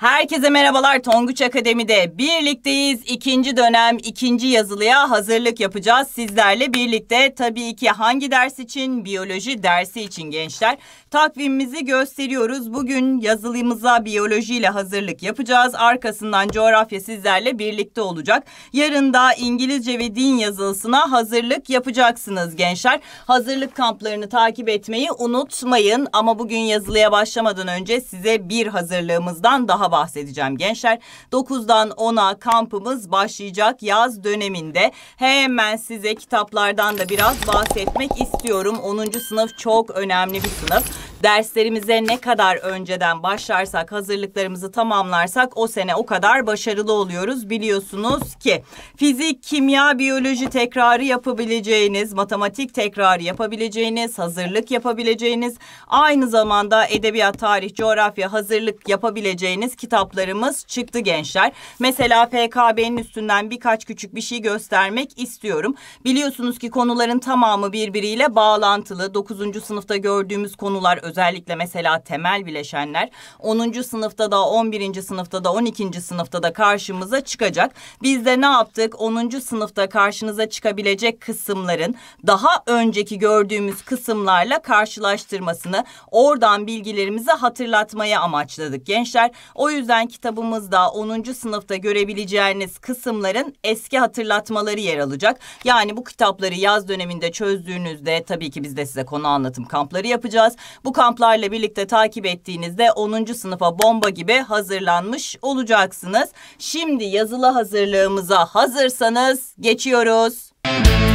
Herkese merhabalar Tonguç Akademi'de birlikteyiz. İkinci dönem ikinci yazılıya hazırlık yapacağız sizlerle birlikte. Tabii ki hangi ders için? Biyoloji dersi için gençler. Takvimimizi gösteriyoruz. Bugün yazılımıza biyolojiyle hazırlık yapacağız. Arkasından coğrafya sizlerle birlikte olacak. Yarın da İngilizce ve din yazılısına hazırlık yapacaksınız gençler. Hazırlık kamplarını takip etmeyi unutmayın. Ama bugün yazılıya başlamadan önce size bir hazırlığımızdan daha bahsedeceğim gençler. 9'dan 10'a kampımız başlayacak yaz döneminde. Hemen size kitaplardan da biraz bahsetmek istiyorum. 10. sınıf çok önemli bir sınıf. Derslerimize ne kadar önceden başlarsak, hazırlıklarımızı tamamlarsak o sene o kadar başarılı oluyoruz. Biliyorsunuz ki fizik, kimya, biyoloji tekrarı yapabileceğiniz, matematik tekrarı yapabileceğiniz, hazırlık yapabileceğiniz, aynı zamanda edebiyat, tarih, coğrafya hazırlık yapabileceğiniz kitaplarımız çıktı gençler. Mesela FKB'nin üstünden birkaç küçük bir şey göstermek istiyorum. Biliyorsunuz ki konuların tamamı birbiriyle bağlantılı. 9. sınıfta gördüğümüz konular özellikle mesela temel bileşenler 10. sınıfta da 11. sınıfta da 12. sınıfta da karşımıza çıkacak. Biz de ne yaptık? 10. sınıfta karşınıza çıkabilecek kısımların daha önceki gördüğümüz kısımlarla karşılaştırmasını oradan bilgilerimizi hatırlatmaya amaçladık gençler. O yüzden kitabımızda 10. sınıfta görebileceğiniz kısımların eski hatırlatmaları yer alacak. Yani bu kitapları yaz döneminde çözdüğünüzde tabii ki biz de size konu anlatım kampları yapacağız. Bu kamplarla birlikte takip ettiğinizde 10. sınıfa bomba gibi hazırlanmış olacaksınız. Şimdi yazılı hazırlığımıza hazırsanız geçiyoruz. Müzik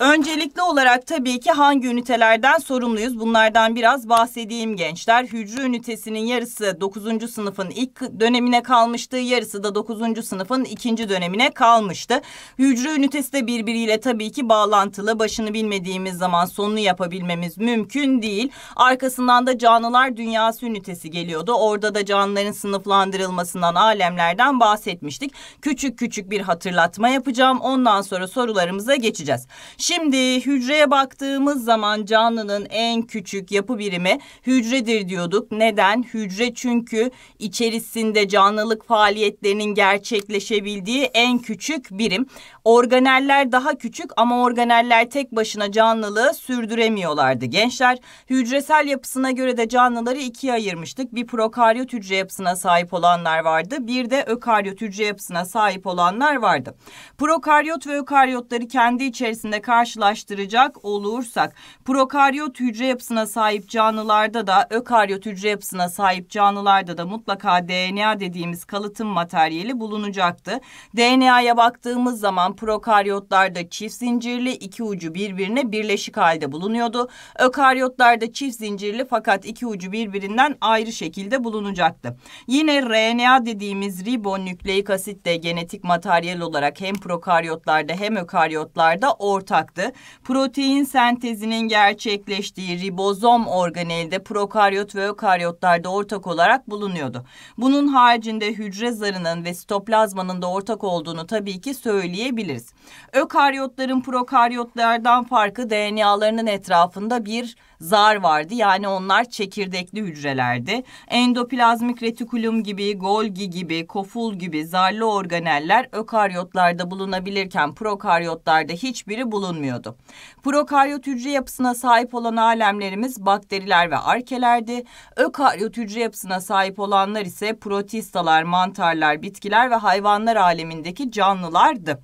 Öncelikli olarak tabii ki hangi ünitelerden sorumluyuz? Bunlardan biraz bahsedeyim gençler. Hücre ünitesinin yarısı 9. sınıfın ilk dönemine kalmıştı. Yarısı da 9. sınıfın ikinci dönemine kalmıştı. Hücre ünitesi de birbiriyle tabii ki bağlantılı. Başını bilmediğimiz zaman sonunu yapabilmemiz mümkün değil. Arkasından da canlılar dünyası ünitesi geliyordu. Orada da canlıların sınıflandırılmasından, alemlerden bahsetmiştik. Küçük küçük bir hatırlatma yapacağım. Ondan sonra sorularımıza geçeceğiz. Şimdi hücreye baktığımız zaman canlının en küçük yapı birimi hücredir diyorduk. Neden? Hücre çünkü içerisinde canlılık faaliyetlerinin gerçekleşebildiği en küçük birim. Organeller daha küçük ama organeller tek başına canlılığı sürdüremiyorlardı gençler. Hücresel yapısına göre de canlıları ikiye ayırmıştık. Bir prokaryot hücre yapısına sahip olanlar vardı. Bir de ökaryot hücre yapısına sahip olanlar vardı. Prokaryot ve ökaryotları kendi içerisinde karşılaştırıyoruz karşılaştıracak olursak prokaryot hücre yapısına sahip canlılarda da ökaryot hücre yapısına sahip canlılarda da mutlaka DNA dediğimiz kalıtım materyali bulunacaktı. DNA'ya baktığımız zaman prokaryotlarda çift zincirli iki ucu birbirine birleşik halde bulunuyordu. Ökaryotlarda çift zincirli fakat iki ucu birbirinden ayrı şekilde bulunacaktı. Yine RNA dediğimiz ribonükleik asit de genetik materyal olarak hem prokaryotlarda hem ökaryotlarda ortak olacaktı. Protein sentezinin gerçekleştiği ribozom organelde prokaryot ve ökaryotlarda ortak olarak bulunuyordu. Bunun haricinde hücre zarının ve sitoplazmanın da ortak olduğunu tabii ki söyleyebiliriz. Ökaryotların prokaryotlardan farkı DNA'larının etrafında bir zar vardı. Yani onlar çekirdekli hücrelerdi. Endoplazmik retikulum gibi, Golgi gibi, koful gibi zarlı organeller ökaryotlarda bulunabilirken prokaryotlarda hiçbiri bulunmuyordu bulunmuyordu. Prokaryot hücre yapısına sahip olan alemlerimiz bakteriler ve arkelerdi. Ökaryot hücre yapısına sahip olanlar ise protistalar, mantarlar, bitkiler ve hayvanlar alemindeki canlılardı.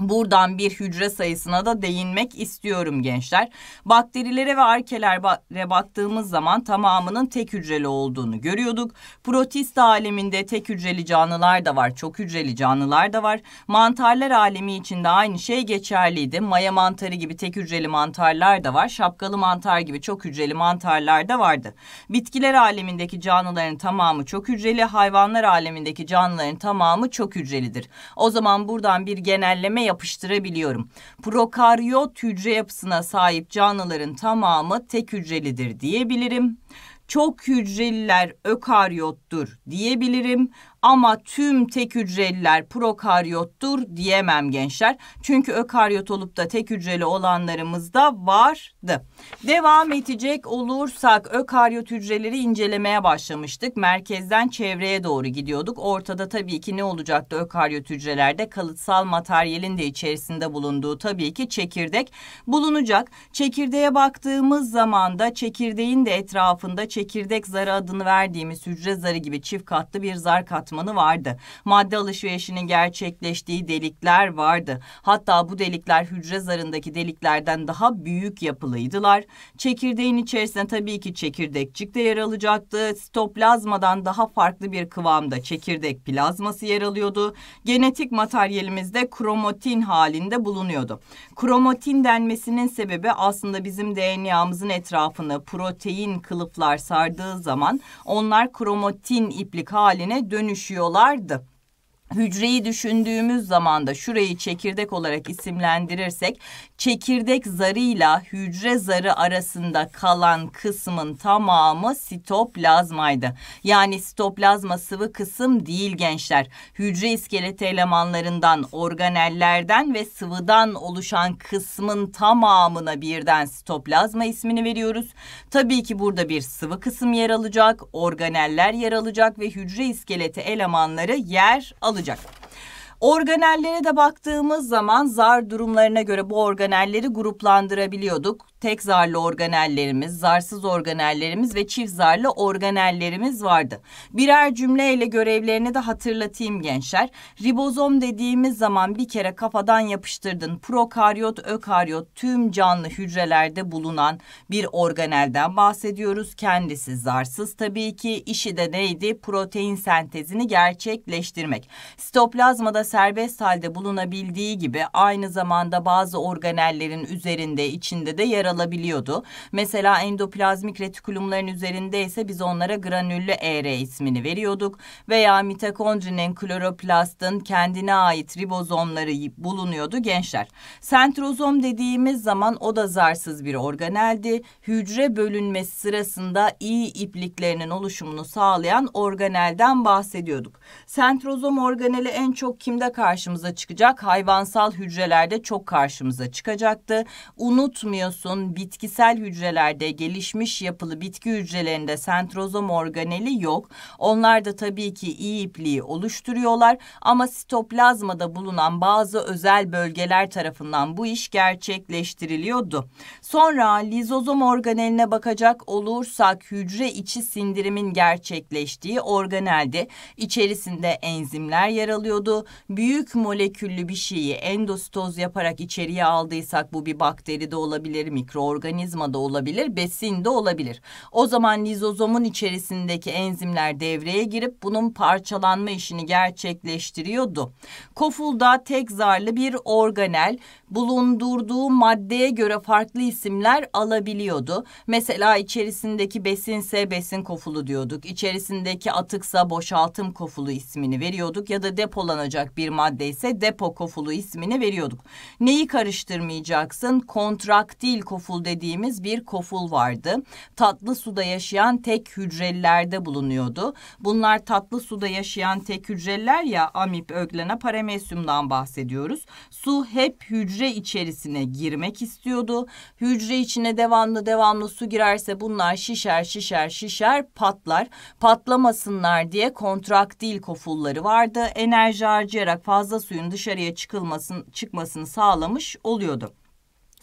Buradan bir hücre sayısına da değinmek istiyorum gençler. Bakterilere ve arkelere baktığımız zaman tamamının tek hücreli olduğunu görüyorduk. Protist aleminde tek hücreli canlılar da var, çok hücreli canlılar da var. Mantarlar alemi için de aynı şey geçerliydi. Maya mantarı gibi tek hücreli mantarlar da var. Şapkalı mantar gibi çok hücreli mantarlar da vardı. Bitkiler alemindeki canlıların tamamı çok hücreli, hayvanlar alemindeki canlıların tamamı çok hücrelidir. O zaman buradan bir genelleme yapıştırabiliyorum. Prokaryot hücre yapısına sahip canlıların tamamı tek hücrelidir diyebilirim. Çok hücreliler ökaryottur diyebilirim ama tüm tek hücreliler prokaryottur diyemem gençler. Çünkü ökaryot olup da tek hücreli olanlarımız da vardı. Devam edecek olursak ökaryot hücreleri incelemeye başlamıştık. Merkezden çevreye doğru gidiyorduk. Ortada tabii ki ne olacaktı ökaryot hücrelerde? Kalıtsal materyalin de içerisinde bulunduğu tabii ki çekirdek bulunacak. Çekirdeğe baktığımız zaman da çekirdeğin de etrafında çekirdek zarı adını verdiğimiz hücre zarı gibi çift katlı bir zar katmanı apartmanı vardı. Madde alışverişinin gerçekleştiği delikler vardı. Hatta bu delikler hücre zarındaki deliklerden daha büyük yapılıydılar. Çekirdeğin içerisinde tabii ki çekirdekçik de yer alacaktı. Stoplazmadan daha farklı bir kıvamda çekirdek plazması yer alıyordu. Genetik materyalimizde kromatin halinde bulunuyordu. Kromatin denmesinin sebebi aslında bizim DNA'mızın etrafını protein kılıflar sardığı zaman onlar kromatin iplik haline dönüş görüşüyorlardı hücreyi düşündüğümüz zaman da şurayı çekirdek olarak isimlendirirsek çekirdek zarıyla hücre zarı arasında kalan kısmın tamamı sitoplazmaydı. Yani sitoplazma sıvı kısım değil gençler. Hücre iskelet elemanlarından, organellerden ve sıvıdan oluşan kısmın tamamına birden sitoplazma ismini veriyoruz. Tabii ki burada bir sıvı kısım yer alacak, organeller yer alacak ve hücre iskeleti elemanları yer alacak alacak. Organellere de baktığımız zaman zar durumlarına göre bu organelleri gruplandırabiliyorduk. Tek zarlı organellerimiz, zarsız organellerimiz ve çift zarlı organellerimiz vardı. Birer cümleyle görevlerini de hatırlatayım gençler. Ribozom dediğimiz zaman bir kere kafadan yapıştırdın. Prokaryot, ökaryot tüm canlı hücrelerde bulunan bir organelden bahsediyoruz. Kendisi zarsız tabii ki. işi de neydi? Protein sentezini gerçekleştirmek. Sitoplazmada serbest halde bulunabildiği gibi aynı zamanda bazı organellerin üzerinde, içinde de yer alabiliyordu. Mesela endoplazmik retikulumların üzerinde ise biz onlara granüllü ER ismini veriyorduk veya mitokondrinin kloroplastın kendine ait ribozomları bulunuyordu gençler. Sentrozom dediğimiz zaman o da zarsız bir organeldi. Hücre bölünmesi sırasında iyi ipliklerinin oluşumunu sağlayan organelden bahsediyorduk. Sentrozom organeli en çok kim kimde karşımıza çıkacak? Hayvansal hücrelerde çok karşımıza çıkacaktı. Unutmuyorsun bitkisel hücrelerde gelişmiş yapılı bitki hücrelerinde sentrozom organeli yok. Onlar da tabii ki iyi ipliği oluşturuyorlar ama sitoplazmada bulunan bazı özel bölgeler tarafından bu iş gerçekleştiriliyordu. Sonra lizozom organeline bakacak olursak hücre içi sindirimin gerçekleştiği organeldi içerisinde enzimler yer alıyordu büyük moleküllü bir şeyi endostoz yaparak içeriye aldıysak bu bir bakteri de olabilir, mikroorganizma da olabilir, besin de olabilir. O zaman lizozomun içerisindeki enzimler devreye girip bunun parçalanma işini gerçekleştiriyordu. Kofulda tek zarlı bir organel bulundurduğu maddeye göre farklı isimler alabiliyordu. Mesela içerisindeki besinse besin kofulu diyorduk. İçerisindeki atıksa boşaltım kofulu ismini veriyorduk ya da depolanacak bir madde ise depo kofulu ismini veriyorduk. Neyi karıştırmayacaksın? Kontraktil koful dediğimiz bir koful vardı. Tatlı suda yaşayan tek hücrelilerde bulunuyordu. Bunlar tatlı suda yaşayan tek hücreler ya amip, öglena, paramesyumdan bahsediyoruz. Su hep hücre hücre içerisine girmek istiyordu. Hücre içine devamlı devamlı su girerse bunlar şişer şişer şişer patlar. Patlamasınlar diye kontraktil kofulları vardı. Enerji harcayarak fazla suyun dışarıya çıkılmasın, çıkmasını sağlamış oluyordu.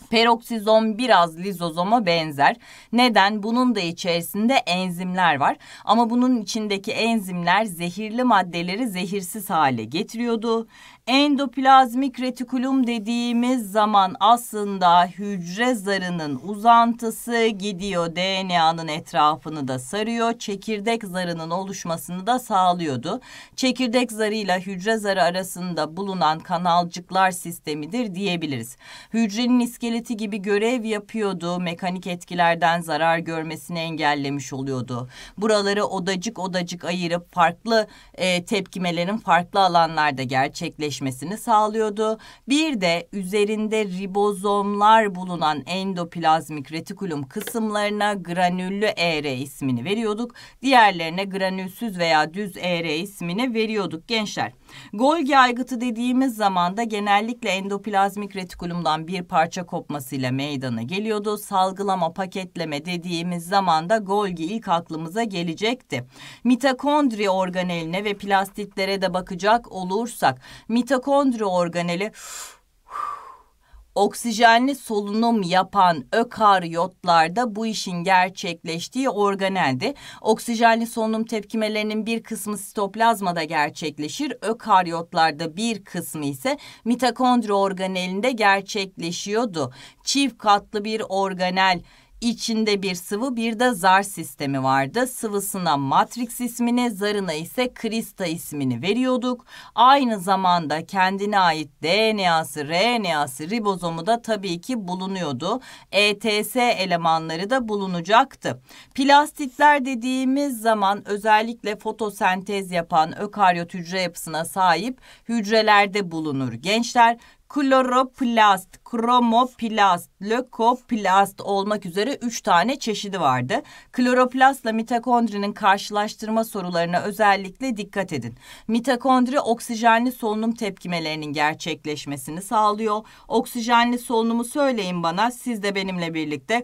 Peroksizom biraz lizozoma benzer. Neden? Bunun da içerisinde enzimler var. Ama bunun içindeki enzimler zehirli maddeleri zehirsiz hale getiriyordu. Endoplazmik retikulum dediğimiz zaman aslında hücre zarının uzantısı gidiyor DNA'nın etrafını da sarıyor. Çekirdek zarının oluşmasını da sağlıyordu. Çekirdek zarıyla hücre zarı arasında bulunan kanalcıklar sistemidir diyebiliriz. Hücrenin iskeleti gibi görev yapıyordu. Mekanik etkilerden zarar görmesini engellemiş oluyordu. Buraları odacık odacık ayırıp farklı e, tepkimelerin farklı alanlarda gerçekleştirilmesi gerçekleşmesini sağlıyordu. Bir de üzerinde ribozomlar bulunan endoplazmik retikulum kısımlarına granüllü ER ismini veriyorduk. Diğerlerine granülsüz veya düz ER ismini veriyorduk gençler. Golgi aygıtı dediğimiz zaman da genellikle endoplazmik retikulumdan bir parça kopmasıyla meydana geliyordu. Salgılama, paketleme dediğimiz zaman da Golgi ilk aklımıza gelecekti. Mitokondri organeline ve plastitlere de bakacak olursak mitokondri organeli Oksijenli solunum yapan ökaryotlarda bu işin gerçekleştiği organeldi. Oksijenli solunum tepkimelerinin bir kısmı sitoplazmada gerçekleşir. Ökaryotlarda bir kısmı ise mitokondri organelinde gerçekleşiyordu. Çift katlı bir organel İçinde bir sıvı bir de zar sistemi vardı. Sıvısına Matrix ismini, zarına ise Krista ismini veriyorduk. Aynı zamanda kendine ait DNA'sı, RNA'sı, ribozomu da tabii ki bulunuyordu. ETS elemanları da bulunacaktı. Plastitler dediğimiz zaman özellikle fotosentez yapan ökaryot hücre yapısına sahip hücrelerde bulunur. Gençler kloroplast, kromoplast, lökoplast olmak üzere 3 tane çeşidi vardı. Kloroplastla mitokondrinin karşılaştırma sorularına özellikle dikkat edin. Mitokondri oksijenli solunum tepkimelerinin gerçekleşmesini sağlıyor. Oksijenli solunumu söyleyin bana siz de benimle birlikte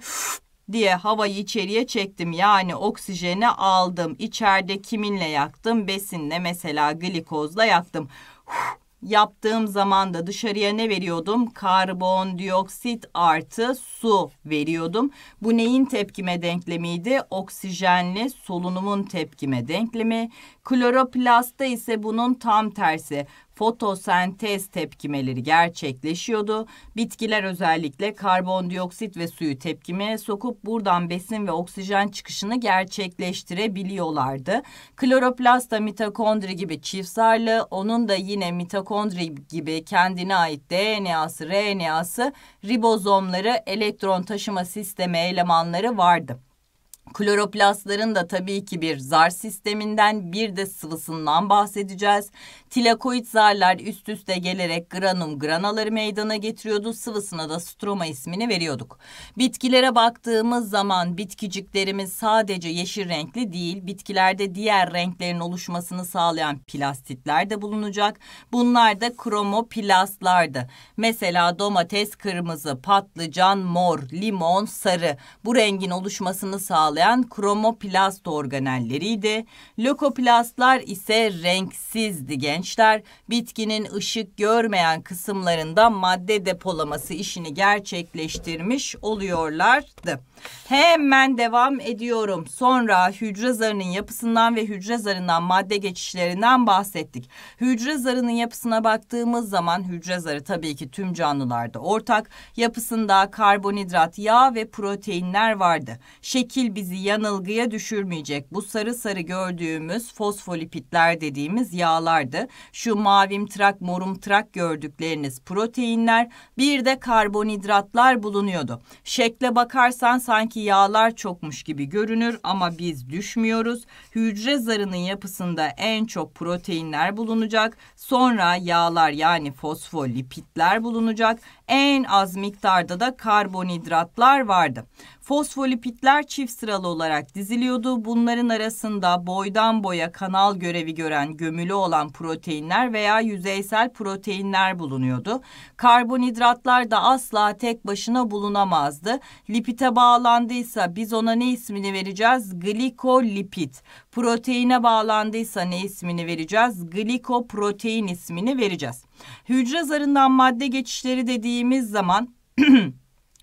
diye havayı içeriye çektim. Yani oksijeni aldım. İçeride kiminle yaktım? Besinle mesela glikozla yaktım yaptığım zaman da dışarıya ne veriyordum? Karbondioksit artı su veriyordum. Bu neyin tepkime denklemiydi? Oksijenli solunumun tepkime denklemi. Kloroplastta ise bunun tam tersi fotosentez tepkimeleri gerçekleşiyordu. Bitkiler özellikle karbondioksit ve suyu tepkime sokup buradan besin ve oksijen çıkışını gerçekleştirebiliyorlardı. Kloroplasta mitokondri gibi çiftsarlı, onun da yine mitokondri gibi kendine ait DNA'sı, RNA'sı, ribozomları, elektron taşıma sistemi elemanları vardı. Kloroplastların da tabii ki bir zar sisteminden bir de sıvısından bahsedeceğiz. Tilakoid zarlar üst üste gelerek granum granaları meydana getiriyordu. Sıvısına da stroma ismini veriyorduk. Bitkilere baktığımız zaman bitkiciklerimiz sadece yeşil renkli değil, bitkilerde diğer renklerin oluşmasını sağlayan plastitler de bulunacak. Bunlar da kromoplastlardı. Mesela domates kırmızı, patlıcan mor, limon sarı. Bu rengin oluşmasını sağlayan kromoplast organelleriydi. Lökoplastlar ise renksizdi genç gençler bitkinin ışık görmeyen kısımlarında madde depolaması işini gerçekleştirmiş oluyorlardı. Hemen devam ediyorum. Sonra hücre zarının yapısından ve hücre zarından madde geçişlerinden bahsettik. Hücre zarının yapısına baktığımız zaman hücre zarı tabii ki tüm canlılarda ortak. Yapısında karbonhidrat, yağ ve proteinler vardı. Şekil bizi yanılgıya düşürmeyecek. Bu sarı sarı gördüğümüz fosfolipitler dediğimiz yağlardı. Şu yağları, trak morum trak gördükleriniz proteinler, bir de karbonhidratlar bulunuyordu. Şekle bakarsan sanki yağlar çokmuş gibi görünür ama biz düşmüyoruz. Hücre zarının yapısında en çok proteinler bulunacak. Sonra yağlar yani fosfolipitler bulunacak. En az miktarda da karbonhidratlar vardı. Fosfolipitler çift sıralı olarak diziliyordu. Bunların arasında boydan boya kanal görevi gören gömülü olan proteinler veya yüzeysel proteinler bulunuyordu. Karbonhidratlar da asla tek başına bulunamazdı. Lipite bağlandıysa biz ona ne ismini vereceğiz? Glikolipit. Proteine bağlandıysa ne ismini vereceğiz? Glikoprotein ismini vereceğiz. Hücre zarından madde geçişleri dediğimiz zaman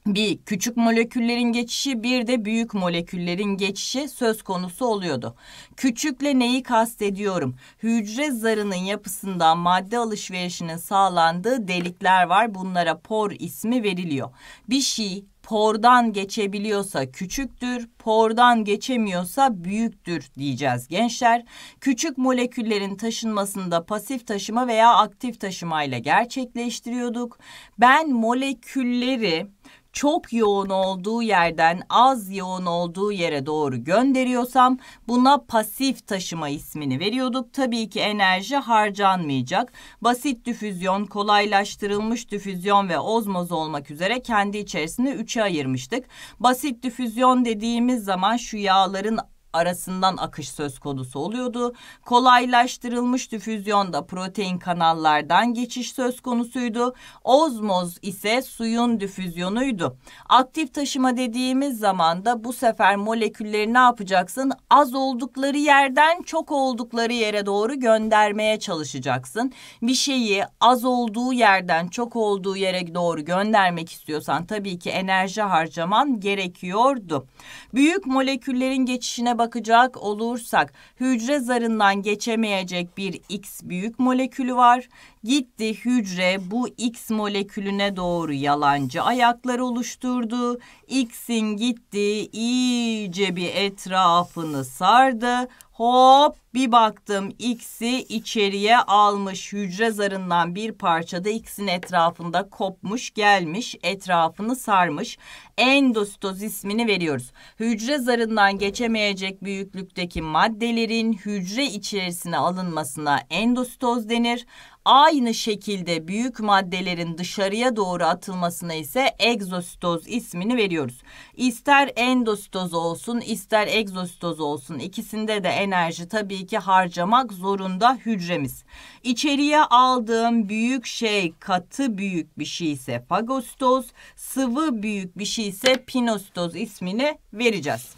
bir küçük moleküllerin geçişi bir de büyük moleküllerin geçişi söz konusu oluyordu. Küçükle neyi kastediyorum? Hücre zarının yapısından madde alışverişinin sağlandığı delikler var. Bunlara por ismi veriliyor. Bir şey pordan geçebiliyorsa küçüktür, pordan geçemiyorsa büyüktür diyeceğiz gençler. Küçük moleküllerin taşınmasında pasif taşıma veya aktif taşımayla gerçekleştiriyorduk. Ben molekülleri çok yoğun olduğu yerden az yoğun olduğu yere doğru gönderiyorsam buna pasif taşıma ismini veriyorduk. Tabii ki enerji harcanmayacak. Basit difüzyon, kolaylaştırılmış difüzyon ve ozmoz olmak üzere kendi içerisinde üçe ayırmıştık. Basit difüzyon dediğimiz zaman şu yağların arasından akış söz konusu oluyordu. Kolaylaştırılmış difüzyonda protein kanallardan geçiş söz konusuydu. Ozmoz ise suyun difüzyonuydu. Aktif taşıma dediğimiz zaman da bu sefer molekülleri ne yapacaksın? Az oldukları yerden çok oldukları yere doğru göndermeye çalışacaksın. Bir şeyi az olduğu yerden çok olduğu yere doğru göndermek istiyorsan tabii ki enerji harcaman gerekiyordu. Büyük moleküllerin geçişine bak bakacak olursak hücre zarından geçemeyecek bir X büyük molekülü var. Gitti hücre bu X molekülüne doğru yalancı ayaklar oluşturdu. X'in gitti iyice bir etrafını sardı. Hop bir baktım x'i içeriye almış. Hücre zarından bir parçada x'in etrafında kopmuş gelmiş etrafını sarmış. Endositoz ismini veriyoruz. Hücre zarından geçemeyecek büyüklükteki maddelerin hücre içerisine alınmasına endositoz denir. Aynı şekilde büyük maddelerin dışarıya doğru atılmasına ise egzositoz ismini veriyoruz. İster endositoz olsun ister egzositoz olsun ikisinde de enerji tabii ki harcamak zorunda hücremiz. İçeriye aldığım büyük şey katı büyük bir şey ise fagositoz, sıvı büyük bir şey ise pinositoz ismini vereceğiz.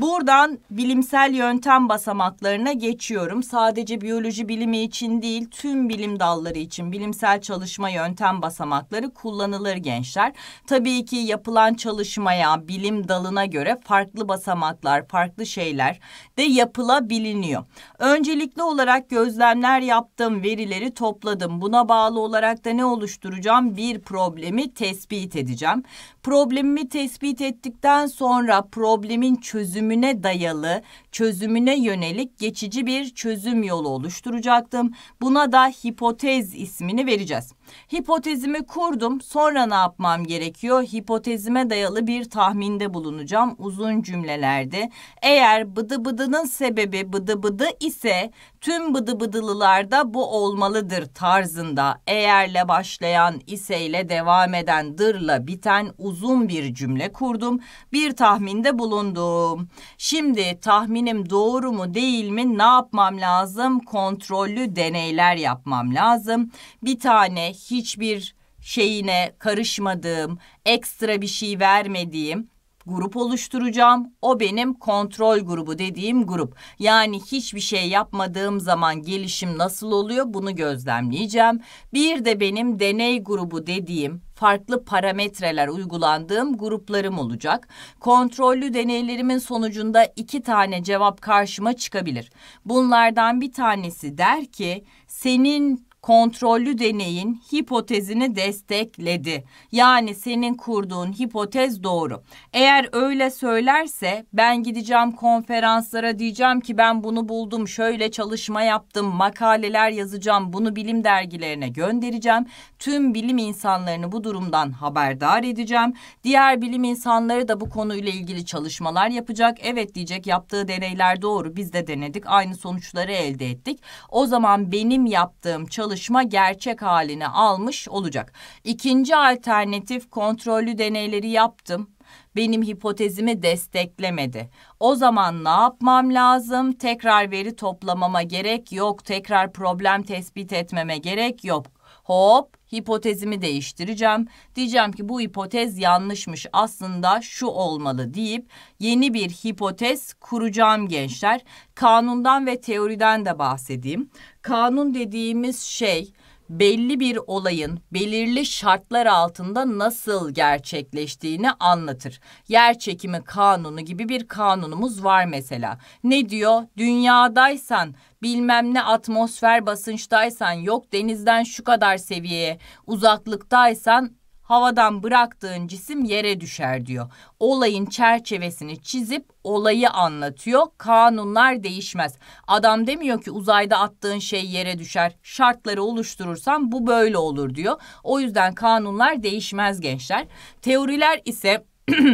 Buradan bilimsel yöntem basamaklarına geçiyorum. Sadece biyoloji bilimi için değil, tüm bilim dalları için bilimsel çalışma yöntem basamakları kullanılır gençler. Tabii ki yapılan çalışmaya, bilim dalına göre farklı basamaklar, farklı şeyler de yapılabiliniyor. Öncelikli olarak gözlemler yaptım, verileri topladım. Buna bağlı olarak da ne oluşturacağım? Bir problemi tespit edeceğim. Problemimi tespit ettikten sonra problemin çözümü çözümüne dayalı, çözümüne yönelik geçici bir çözüm yolu oluşturacaktım. Buna da hipotez ismini vereceğiz. Hipotezimi kurdum. Sonra ne yapmam gerekiyor? Hipotezime dayalı bir tahminde bulunacağım uzun cümlelerde. Eğer bıdı bıdının sebebi bıdı bıdı ise tüm bıdı bıdılılarda bu olmalıdır tarzında. Eğerle başlayan iseyle devam eden dırla biten uzun bir cümle kurdum. Bir tahminde bulundum. Şimdi tahminim doğru mu değil mi ne yapmam lazım? Kontrollü deneyler yapmam lazım. Bir tane hiçbir şeyine karışmadığım, ekstra bir şey vermediğim grup oluşturacağım. O benim kontrol grubu dediğim grup. Yani hiçbir şey yapmadığım zaman gelişim nasıl oluyor bunu gözlemleyeceğim. Bir de benim deney grubu dediğim farklı parametreler uygulandığım gruplarım olacak. Kontrollü deneylerimin sonucunda iki tane cevap karşıma çıkabilir. Bunlardan bir tanesi der ki senin kontrollü deneyin hipotezini destekledi. Yani senin kurduğun hipotez doğru. Eğer öyle söylerse ben gideceğim konferanslara diyeceğim ki ben bunu buldum, şöyle çalışma yaptım, makaleler yazacağım, bunu bilim dergilerine göndereceğim. Tüm bilim insanlarını bu durumdan haberdar edeceğim. Diğer bilim insanları da bu konuyla ilgili çalışmalar yapacak. Evet diyecek yaptığı deneyler doğru. Biz de denedik. Aynı sonuçları elde ettik. O zaman benim yaptığım çalışma çalışma gerçek halini almış olacak. İkinci alternatif kontrollü deneyleri yaptım benim hipotezimi desteklemedi. O zaman ne yapmam lazım? Tekrar veri toplamama gerek yok. Tekrar problem tespit etmeme gerek yok. Hop hipotezimi değiştireceğim. Diyeceğim ki bu hipotez yanlışmış aslında şu olmalı deyip yeni bir hipotez kuracağım gençler. Kanundan ve teoriden de bahsedeyim. Kanun dediğimiz şey belli bir olayın belirli şartlar altında nasıl gerçekleştiğini anlatır. Yer çekimi kanunu gibi bir kanunumuz var mesela. Ne diyor? Dünyadaysan bilmem ne atmosfer basınçtaysan yok denizden şu kadar seviyeye uzaklıktaysan havadan bıraktığın cisim yere düşer diyor. Olayın çerçevesini çizip olayı anlatıyor. Kanunlar değişmez. Adam demiyor ki uzayda attığın şey yere düşer. Şartları oluşturursan bu böyle olur diyor. O yüzden kanunlar değişmez gençler. Teoriler ise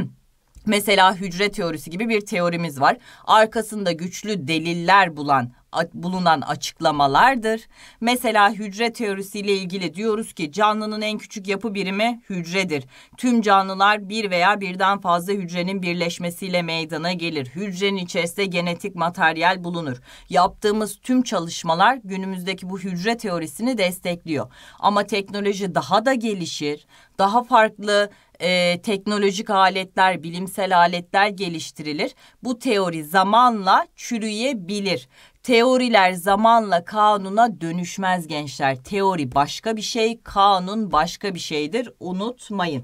Mesela hücre teorisi gibi bir teorimiz var. Arkasında güçlü deliller bulan bulunan açıklamalardır. Mesela hücre teorisiyle ilgili diyoruz ki canlının en küçük yapı birimi hücredir. Tüm canlılar bir veya birden fazla hücrenin birleşmesiyle meydana gelir. Hücrenin içerisinde genetik materyal bulunur. Yaptığımız tüm çalışmalar günümüzdeki bu hücre teorisini destekliyor. Ama teknoloji daha da gelişir. Daha farklı e, teknolojik aletler, bilimsel aletler geliştirilir. Bu teori zamanla çürüyebilir. Teoriler zamanla kanuna dönüşmez gençler. Teori başka bir şey, kanun başka bir şeydir. Unutmayın.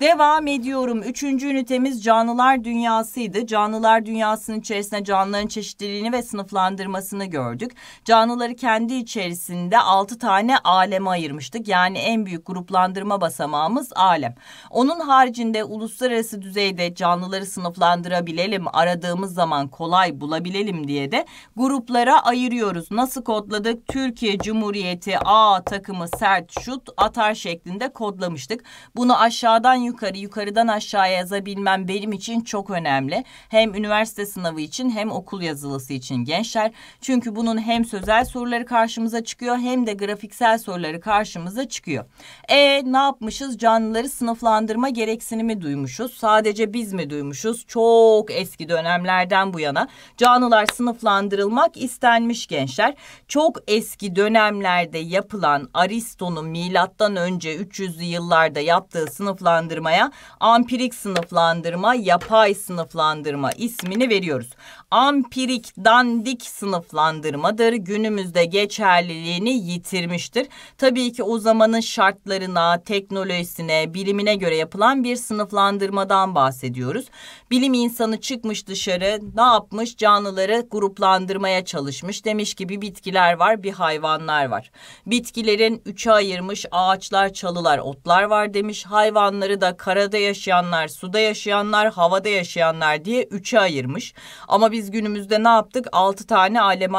Devam ediyorum. Üçüncü ünitemiz canlılar dünyasıydı. Canlılar dünyasının içerisinde canlıların çeşitliliğini ve sınıflandırmasını gördük. Canlıları kendi içerisinde altı tane aleme ayırmıştık. Yani en büyük gruplandırma basamağımız alem. Onun haricinde uluslararası düzeyde canlıları sınıflandırabilelim, aradığımız zaman kolay bulabilelim diye de grup gruplara ayırıyoruz. Nasıl kodladık? Türkiye Cumhuriyeti A takımı sert şut atar şeklinde kodlamıştık. Bunu aşağıdan yukarı, yukarıdan aşağıya yazabilmem benim için çok önemli. Hem üniversite sınavı için hem okul yazılısı için gençler. Çünkü bunun hem sözel soruları karşımıza çıkıyor hem de grafiksel soruları karşımıza çıkıyor. E ne yapmışız? Canlıları sınıflandırma gereksinimi duymuşuz. Sadece biz mi duymuşuz? Çok eski dönemlerden bu yana canlılar sınıflandırılmak istenmiş gençler. Çok eski dönemlerde yapılan Aristo'nun milattan önce 300'lü yıllarda yaptığı sınıflandırmaya ampirik sınıflandırma, yapay sınıflandırma ismini veriyoruz ampirik dandik sınıflandırmadır. Günümüzde geçerliliğini yitirmiştir. Tabii ki o zamanın şartlarına, teknolojisine, bilimine göre yapılan bir sınıflandırmadan bahsediyoruz. Bilim insanı çıkmış dışarı ne yapmış canlıları gruplandırmaya çalışmış. Demiş ki bir bitkiler var bir hayvanlar var. Bitkilerin üçe ayırmış ağaçlar, çalılar, otlar var demiş. Hayvanları da karada yaşayanlar, suda yaşayanlar, havada yaşayanlar diye üçe ayırmış. Ama biz biz günümüzde ne yaptık? Altı tane aleme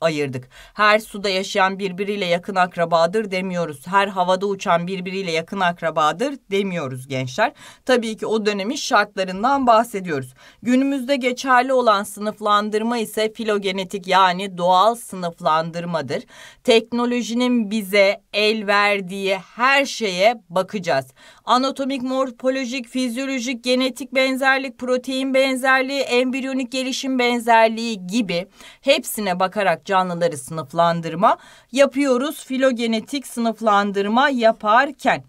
ayırdık. Her suda yaşayan birbiriyle yakın akrabadır demiyoruz. Her havada uçan birbiriyle yakın akrabadır demiyoruz gençler. Tabii ki o dönemin şartlarından bahsediyoruz. Günümüzde geçerli olan sınıflandırma ise filogenetik yani doğal sınıflandırmadır. Teknolojinin bize el verdiği her şeye bakacağız. Anatomik, morfolojik, fizyolojik, genetik benzerlik, protein benzerliği, embriyonik gelişim benzerliği gibi hepsine bakarak canlıları sınıflandırma yapıyoruz. Filogenetik sınıflandırma yaparken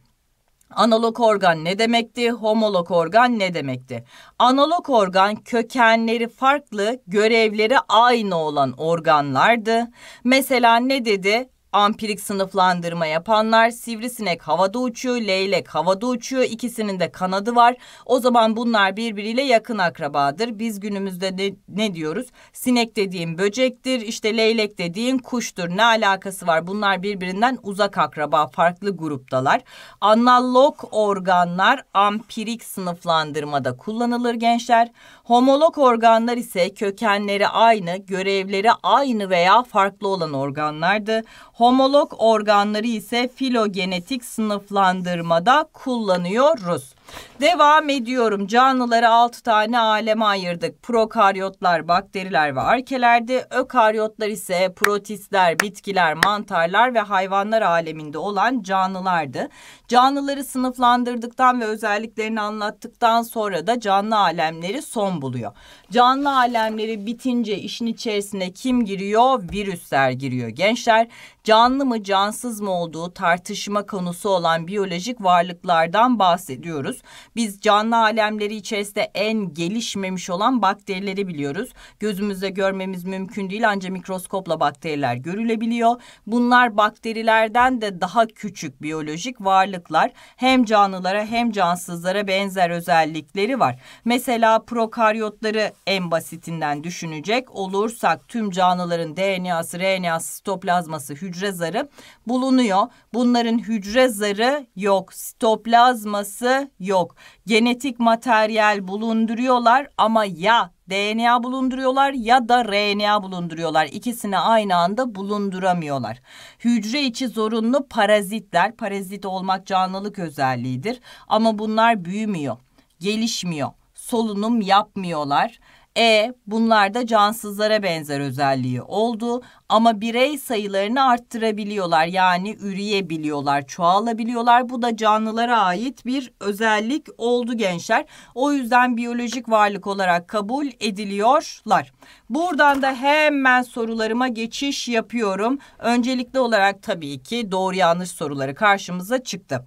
Analog organ ne demekti? Homolog organ ne demekti? Analog organ kökenleri farklı, görevleri aynı olan organlardı. Mesela ne dedi? Ampirik sınıflandırma yapanlar sivrisinek havada uçuyor, leylek havada uçuyor. İkisinin de kanadı var. O zaman bunlar birbiriyle yakın akrabadır. Biz günümüzde de ne diyoruz? Sinek dediğin böcektir, işte leylek dediğin kuştur. Ne alakası var? Bunlar birbirinden uzak akraba, farklı gruptalar. Analog organlar ampirik sınıflandırmada kullanılır gençler. Homolog organlar ise kökenleri aynı, görevleri aynı veya farklı olan organlardı Homolog organları ise filogenetik sınıflandırmada kullanıyoruz. Devam ediyorum. Canlıları altı tane aleme ayırdık. Prokaryotlar, bakteriler ve arkelerde. Ökaryotlar ise protistler, bitkiler, mantarlar ve hayvanlar aleminde olan canlılardı. Canlıları sınıflandırdıktan ve özelliklerini anlattıktan sonra da canlı alemleri son buluyor. Canlı alemleri bitince işin içerisine kim giriyor? Virüsler giriyor. Gençler canlı mı cansız mı olduğu tartışma konusu olan biyolojik varlıklardan bahsediyoruz biliyoruz. Biz canlı alemleri içerisinde en gelişmemiş olan bakterileri biliyoruz. Gözümüzde görmemiz mümkün değil ancak mikroskopla bakteriler görülebiliyor. Bunlar bakterilerden de daha küçük biyolojik varlıklar. Hem canlılara hem cansızlara benzer özellikleri var. Mesela prokaryotları en basitinden düşünecek olursak tüm canlıların DNA'sı, RNA'sı, sitoplazması, hücre zarı bulunuyor. Bunların hücre zarı yok, sitoplazması yok yok. Genetik materyal bulunduruyorlar ama ya DNA bulunduruyorlar ya da RNA bulunduruyorlar. İkisini aynı anda bulunduramıyorlar. Hücre içi zorunlu parazitler, parazit olmak canlılık özelliğidir ama bunlar büyümüyor, gelişmiyor solunum yapmıyorlar. E bunlarda cansızlara benzer özelliği oldu ama birey sayılarını arttırabiliyorlar. Yani üreyebiliyorlar, çoğalabiliyorlar. Bu da canlılara ait bir özellik oldu gençler. O yüzden biyolojik varlık olarak kabul ediliyorlar. Buradan da hemen sorularıma geçiş yapıyorum. Öncelikli olarak tabii ki doğru yanlış soruları karşımıza çıktı.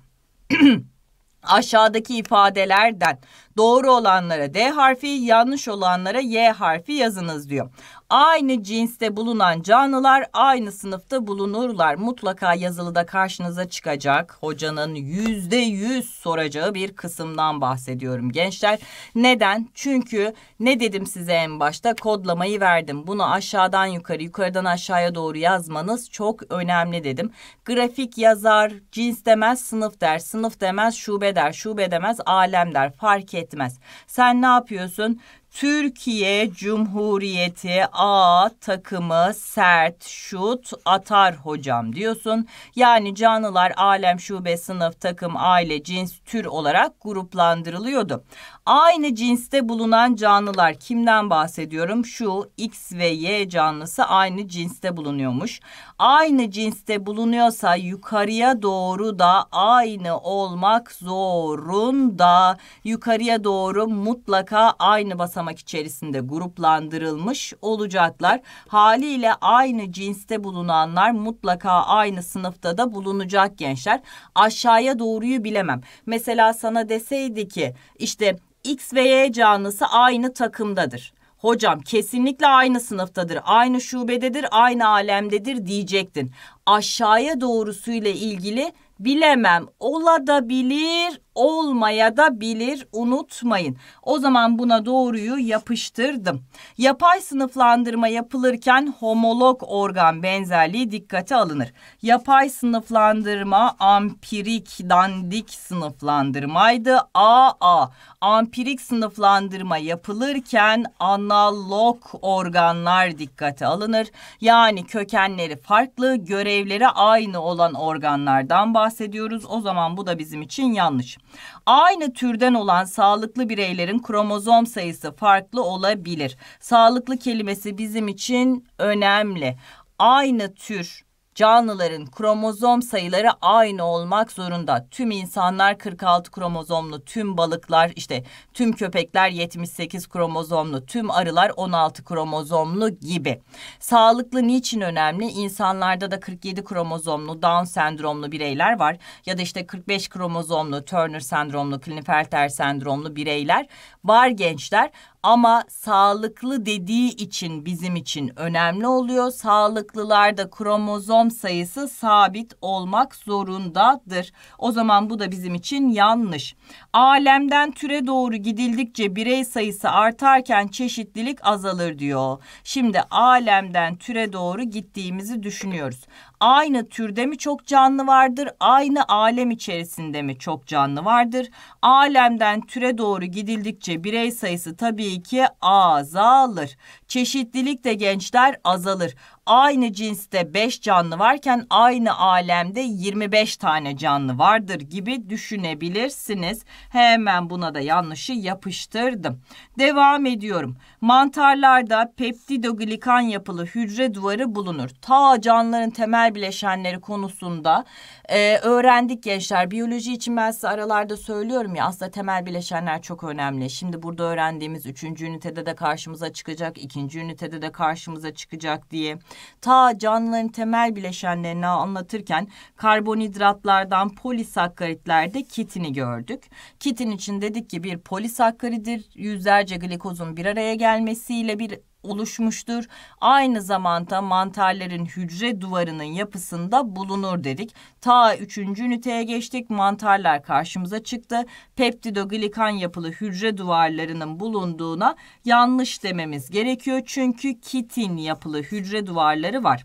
aşağıdaki ifadelerden Doğru olanlara D harfi, yanlış olanlara Y harfi yazınız diyor. Aynı cinste bulunan canlılar aynı sınıfta bulunurlar. Mutlaka yazılıda karşınıza çıkacak. Hocanın yüzde yüz soracağı bir kısımdan bahsediyorum gençler. Neden? Çünkü ne dedim size en başta? Kodlamayı verdim. Bunu aşağıdan yukarı, yukarıdan aşağıya doğru yazmanız çok önemli dedim. Grafik yazar, cins demez, sınıf der, sınıf demez, şube der, şube demez, alem der. Fark et etmez. Sen ne yapıyorsun? Türkiye Cumhuriyeti A takımı sert şut atar hocam diyorsun. Yani canlılar alem şube sınıf takım aile cins tür olarak gruplandırılıyordu. Aynı cinste bulunan canlılar kimden bahsediyorum? Şu X ve Y canlısı aynı cinste bulunuyormuş. Aynı cinste bulunuyorsa yukarıya doğru da aynı olmak zorunda. Yukarıya doğru mutlaka aynı basamak basamak içerisinde gruplandırılmış olacaklar. Haliyle aynı cinste bulunanlar mutlaka aynı sınıfta da bulunacak gençler. Aşağıya doğruyu bilemem. Mesela sana deseydi ki işte X ve Y canlısı aynı takımdadır. Hocam kesinlikle aynı sınıftadır, aynı şubededir, aynı alemdedir diyecektin. Aşağıya doğrusuyla ilgili bilemem. Ola da bilir, olmaya da bilir unutmayın. O zaman buna doğruyu yapıştırdım. Yapay sınıflandırma yapılırken homolog organ benzerliği dikkate alınır. Yapay sınıflandırma ampirik dandik sınıflandırmaydı. AA ampirik sınıflandırma yapılırken analog organlar dikkate alınır. Yani kökenleri farklı, görevleri aynı olan organlardan bahsediyoruz. O zaman bu da bizim için yanlış. Aynı türden olan sağlıklı bireylerin kromozom sayısı farklı olabilir. Sağlıklı kelimesi bizim için önemli. Aynı tür Canlıların kromozom sayıları aynı olmak zorunda. Tüm insanlar 46 kromozomlu, tüm balıklar işte tüm köpekler 78 kromozomlu, tüm arılar 16 kromozomlu gibi. Sağlıklı niçin önemli? İnsanlarda da 47 kromozomlu Down sendromlu bireyler var ya da işte 45 kromozomlu Turner sendromlu, Klinefelter sendromlu bireyler var gençler ama sağlıklı dediği için bizim için önemli oluyor. Sağlıklılarda kromozom sayısı sabit olmak zorundadır. O zaman bu da bizim için yanlış. Alemden türe doğru gidildikçe birey sayısı artarken çeşitlilik azalır diyor. Şimdi alemden türe doğru gittiğimizi düşünüyoruz aynı türde mi çok canlı vardır, aynı alem içerisinde mi çok canlı vardır? Alemden türe doğru gidildikçe birey sayısı tabii ki azalır. Çeşitlilik de gençler azalır aynı cinste 5 canlı varken aynı alemde 25 tane canlı vardır gibi düşünebilirsiniz. Hemen buna da yanlışı yapıştırdım. Devam ediyorum. Mantarlarda peptidoglikan yapılı hücre duvarı bulunur. Ta canlıların temel bileşenleri konusunda e, öğrendik gençler. Biyoloji için ben size aralarda söylüyorum ya aslında temel bileşenler çok önemli. Şimdi burada öğrendiğimiz üçüncü ünitede de karşımıza çıkacak, ikinci ünitede de karşımıza çıkacak diye. Ta canlıların temel bileşenlerini anlatırken karbonhidratlardan polisakkaritler'de kitini gördük. Kitin için dedik ki bir polisakkaridir, Yüzlerce glikozun bir araya gelmesiyle bir oluşmuştur. Aynı zamanda mantarların hücre duvarının yapısında bulunur dedik. Ta üçüncü üniteye geçtik. Mantarlar karşımıza çıktı. Peptidoglikan yapılı hücre duvarlarının bulunduğuna yanlış dememiz gerekiyor. Çünkü kitin yapılı hücre duvarları var.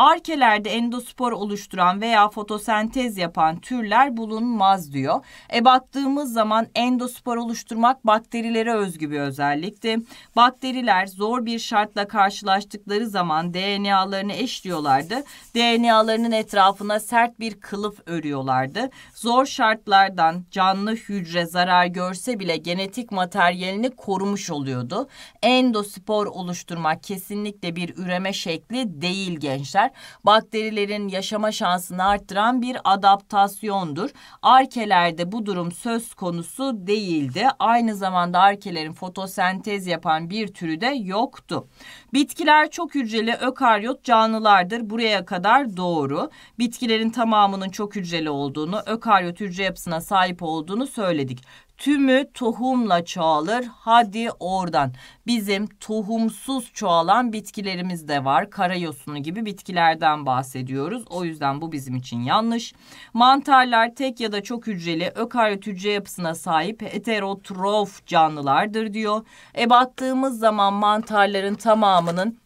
Arkelerde endospor oluşturan veya fotosentez yapan türler bulunmaz diyor. E baktığımız zaman endospor oluşturmak bakterilere özgü bir özellikti. Bakteriler zor bir şartla karşılaştıkları zaman DNA'larını eşliyorlardı. DNA'larının etrafına sert bir kılıf örüyorlardı. Zor şartlardan canlı hücre zarar görse bile genetik materyalini korumuş oluyordu. Endospor oluşturmak kesinlikle bir üreme şekli değil gençler beraber bakterilerin yaşama şansını arttıran bir adaptasyondur. Arkelerde bu durum söz konusu değildi. Aynı zamanda arkelerin fotosentez yapan bir türü de yoktu. Bitkiler çok hücreli ökaryot canlılardır. Buraya kadar doğru. Bitkilerin tamamının çok hücreli olduğunu, ökaryot hücre yapısına sahip olduğunu söyledik tümü tohumla çoğalır. Hadi oradan. Bizim tohumsuz çoğalan bitkilerimiz de var. Karayosunu gibi bitkilerden bahsediyoruz. O yüzden bu bizim için yanlış. Mantarlar tek ya da çok hücreli ökaryot hücre yapısına sahip heterotrof canlılardır diyor. E baktığımız zaman mantarların tamamının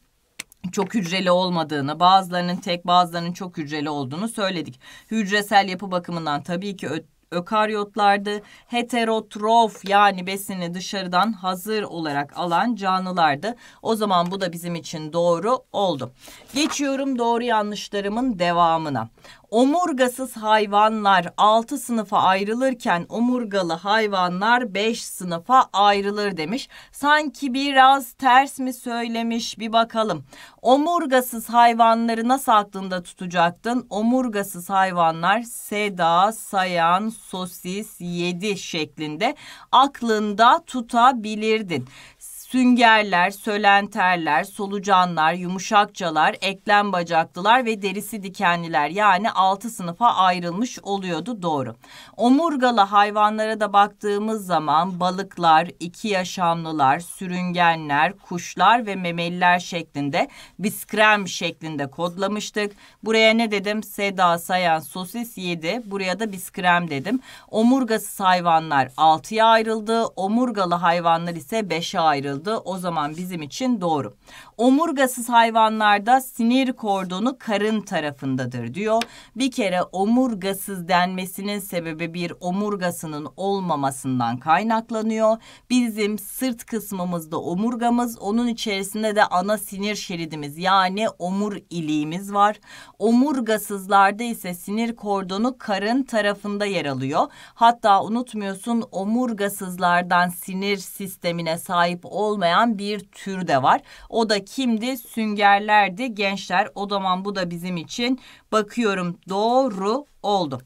çok hücreli olmadığını, bazılarının tek bazılarının çok hücreli olduğunu söyledik. Hücresel yapı bakımından tabii ki ökaryotlardı, heterotrof yani besini dışarıdan hazır olarak alan canlılardı. O zaman bu da bizim için doğru oldu. Geçiyorum doğru yanlışlarımın devamına. Omurgasız hayvanlar 6 sınıfa ayrılırken omurgalı hayvanlar 5 sınıfa ayrılır demiş. Sanki biraz ters mi söylemiş bir bakalım. Omurgasız hayvanları nasıl aklında tutacaktın? Omurgasız hayvanlar seda, sayan, sosis, yedi şeklinde aklında tutabilirdin. Süngerler, sölenterler, solucanlar, yumuşakçalar, eklem bacaklılar ve derisi dikenliler yani 6 sınıfa ayrılmış oluyordu doğru. Omurgalı hayvanlara da baktığımız zaman balıklar, iki yaşamlılar, sürüngenler, kuşlar ve memeliler şeklinde biskrem şeklinde kodlamıştık. Buraya ne dedim? Seda sayan sosis yedi. buraya da biskrem dedim. Omurgasız hayvanlar 6'ya ayrıldı, omurgalı hayvanlar ise 5'e ayrıldı aldı. O zaman bizim için doğru. Omurgasız hayvanlarda sinir kordonu karın tarafındadır diyor. Bir kere omurgasız denmesinin sebebi bir omurgasının olmamasından kaynaklanıyor. Bizim sırt kısmımızda omurgamız onun içerisinde de ana sinir şeridimiz yani omur iliğimiz var. Omurgasızlarda ise sinir kordonu karın tarafında yer alıyor. Hatta unutmuyorsun omurgasızlardan sinir sistemine sahip olmayan bir tür de var. O da kimdi? Süngerlerdi gençler. O zaman bu da bizim için bakıyorum doğru oldu.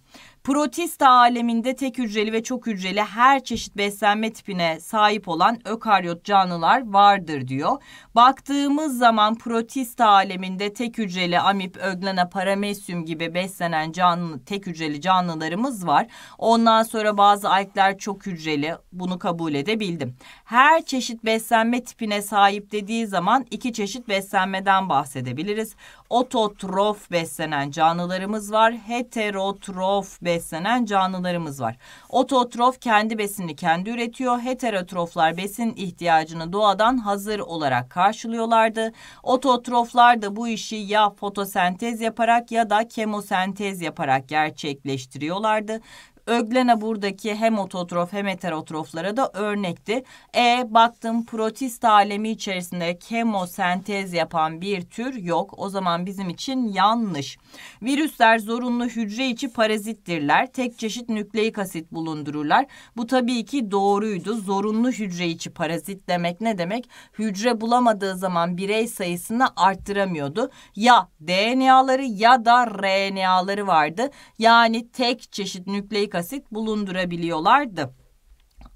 Protista aleminde tek hücreli ve çok hücreli her çeşit beslenme tipine sahip olan ökaryot canlılar vardır diyor. Baktığımız zaman protista aleminde tek hücreli amip, öglena, paramesyum gibi beslenen canlı, tek hücreli canlılarımız var. Ondan sonra bazı alkler çok hücreli bunu kabul edebildim. Her çeşit beslenme tipine sahip dediği zaman iki çeşit beslenmeden bahsedebiliriz ototrof beslenen canlılarımız var. Heterotrof beslenen canlılarımız var. Ototrof kendi besini kendi üretiyor. Heterotroflar besin ihtiyacını doğadan hazır olarak karşılıyorlardı. Ototroflar da bu işi ya fotosentez yaparak ya da kemosentez yaparak gerçekleştiriyorlardı Öglena buradaki hem ototrof hem heterotroflara da örnekti. E baktım protist alemi içerisinde kemosentez yapan bir tür yok. O zaman bizim için yanlış. Virüsler zorunlu hücre içi parazittirler. Tek çeşit nükleik asit bulundururlar. Bu tabii ki doğruydu. Zorunlu hücre içi parazit demek ne demek? Hücre bulamadığı zaman birey sayısını arttıramıyordu. Ya DNA'ları ya da RNA'ları vardı. Yani tek çeşit nükleik asit bulundurabiliyorlardı.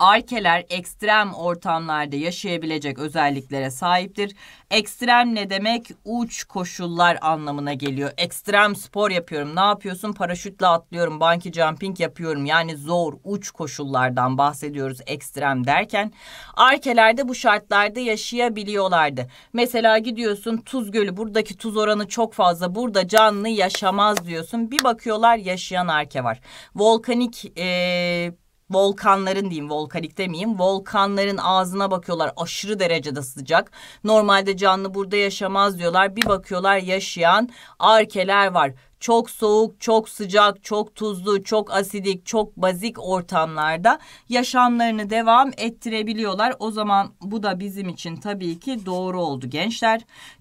Arkeler ekstrem ortamlarda yaşayabilecek özelliklere sahiptir. Ekstrem ne demek? Uç koşullar anlamına geliyor. Ekstrem spor yapıyorum. Ne yapıyorsun? Paraşütle atlıyorum. Banki jumping yapıyorum. Yani zor, uç koşullardan bahsediyoruz ekstrem derken. Arkelerde bu şartlarda yaşayabiliyorlardı. Mesela gidiyorsun Tuz Gölü. Buradaki tuz oranı çok fazla. Burada canlı yaşamaz diyorsun. Bir bakıyorlar yaşayan arke var. Volkanik ee, volkanların diyeyim volkanik demeyeyim volkanların ağzına bakıyorlar aşırı derecede sıcak normalde canlı burada yaşamaz diyorlar bir bakıyorlar yaşayan arkeler var çok soğuk, çok sıcak, çok tuzlu, çok asidik, çok bazik ortamlarda yaşamlarını devam ettirebiliyorlar. O zaman bu da bizim için tabii ki doğru oldu gençler.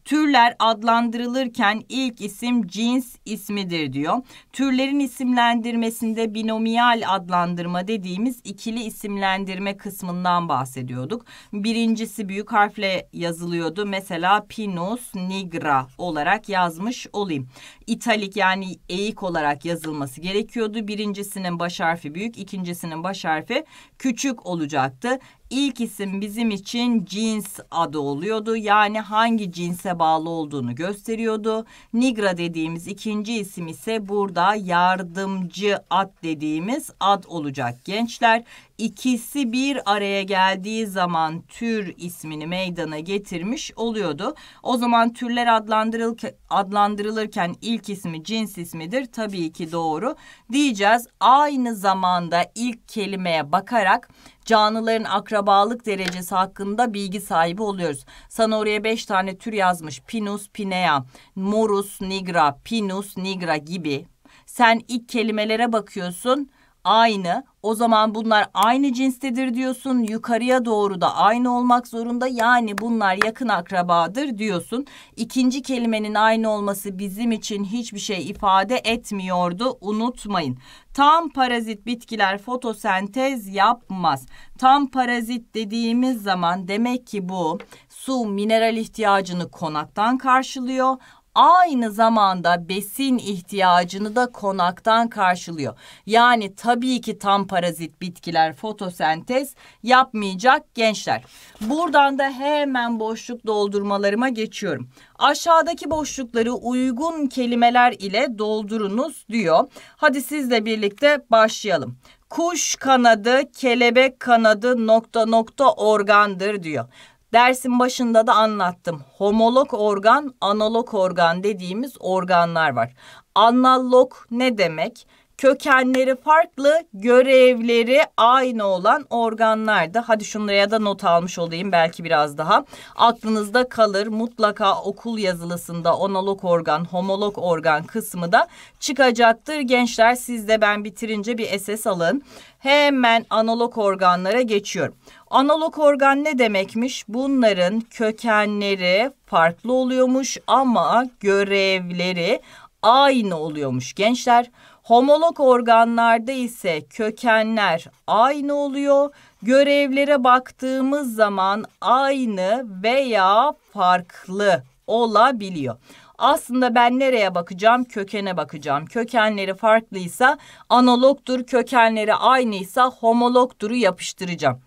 Türler adlandırılırken ilk isim cins ismidir diyor. Türlerin isimlendirmesinde binomial adlandırma dediğimiz ikili isimlendirme kısmından bahsediyorduk. Birincisi büyük harfle yazılıyordu. Mesela Pinus nigra olarak yazmış olayım. İtalik yani eğik olarak yazılması gerekiyordu. Birincisinin baş harfi büyük, ikincisinin baş harfi küçük olacaktı. İlk isim bizim için cins adı oluyordu. Yani hangi cinse bağlı olduğunu gösteriyordu. Nigra dediğimiz ikinci isim ise burada yardımcı ad dediğimiz ad olacak gençler. İkisi bir araya geldiği zaman tür ismini meydana getirmiş oluyordu. O zaman türler adlandırıl adlandırılırken ilk ismi cins ismidir. Tabii ki doğru diyeceğiz. Aynı zamanda ilk kelimeye bakarak canlıların akrabalık derecesi hakkında bilgi sahibi oluyoruz. Sana oraya beş tane tür yazmış. Pinus pinea, morus nigra, pinus nigra gibi. Sen ilk kelimelere bakıyorsun aynı. O zaman bunlar aynı cinstedir diyorsun. Yukarıya doğru da aynı olmak zorunda. Yani bunlar yakın akrabadır diyorsun. İkinci kelimenin aynı olması bizim için hiçbir şey ifade etmiyordu. Unutmayın. Tam parazit bitkiler fotosentez yapmaz. Tam parazit dediğimiz zaman demek ki bu su mineral ihtiyacını konaktan karşılıyor aynı zamanda besin ihtiyacını da konaktan karşılıyor. Yani tabii ki tam parazit bitkiler fotosentez yapmayacak gençler. Buradan da hemen boşluk doldurmalarıma geçiyorum. Aşağıdaki boşlukları uygun kelimeler ile doldurunuz diyor. Hadi sizle birlikte başlayalım kuş kanadı, kelebek kanadı nokta nokta organdır diyor. Dersin başında da anlattım. Homolog organ, analog organ dediğimiz organlar var. Analog ne demek? kökenleri farklı, görevleri aynı olan organlardı. Hadi şunlara da not almış olayım belki biraz daha. Aklınızda kalır mutlaka okul yazılısında analog organ, homolog organ kısmı da çıkacaktır. Gençler siz de ben bitirince bir SS alın. Hemen analog organlara geçiyorum. Analog organ ne demekmiş? Bunların kökenleri farklı oluyormuş ama görevleri aynı oluyormuş gençler. Homolog organlarda ise kökenler aynı oluyor. Görevlere baktığımız zaman aynı veya farklı olabiliyor. Aslında ben nereye bakacağım? Kökene bakacağım. Kökenleri farklıysa analogdur, kökenleri aynıysa homologduru yapıştıracağım.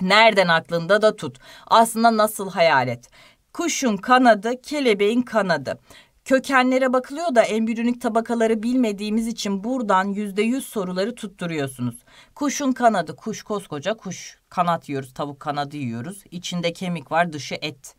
Nereden aklında da tut. Aslında nasıl hayal et? Kuşun kanadı, kelebeğin kanadı kökenlere bakılıyor da embriyonik tabakaları bilmediğimiz için buradan yüzde yüz soruları tutturuyorsunuz. Kuşun kanadı, kuş koskoca kuş. Kanat yiyoruz, tavuk kanadı yiyoruz. İçinde kemik var, dışı et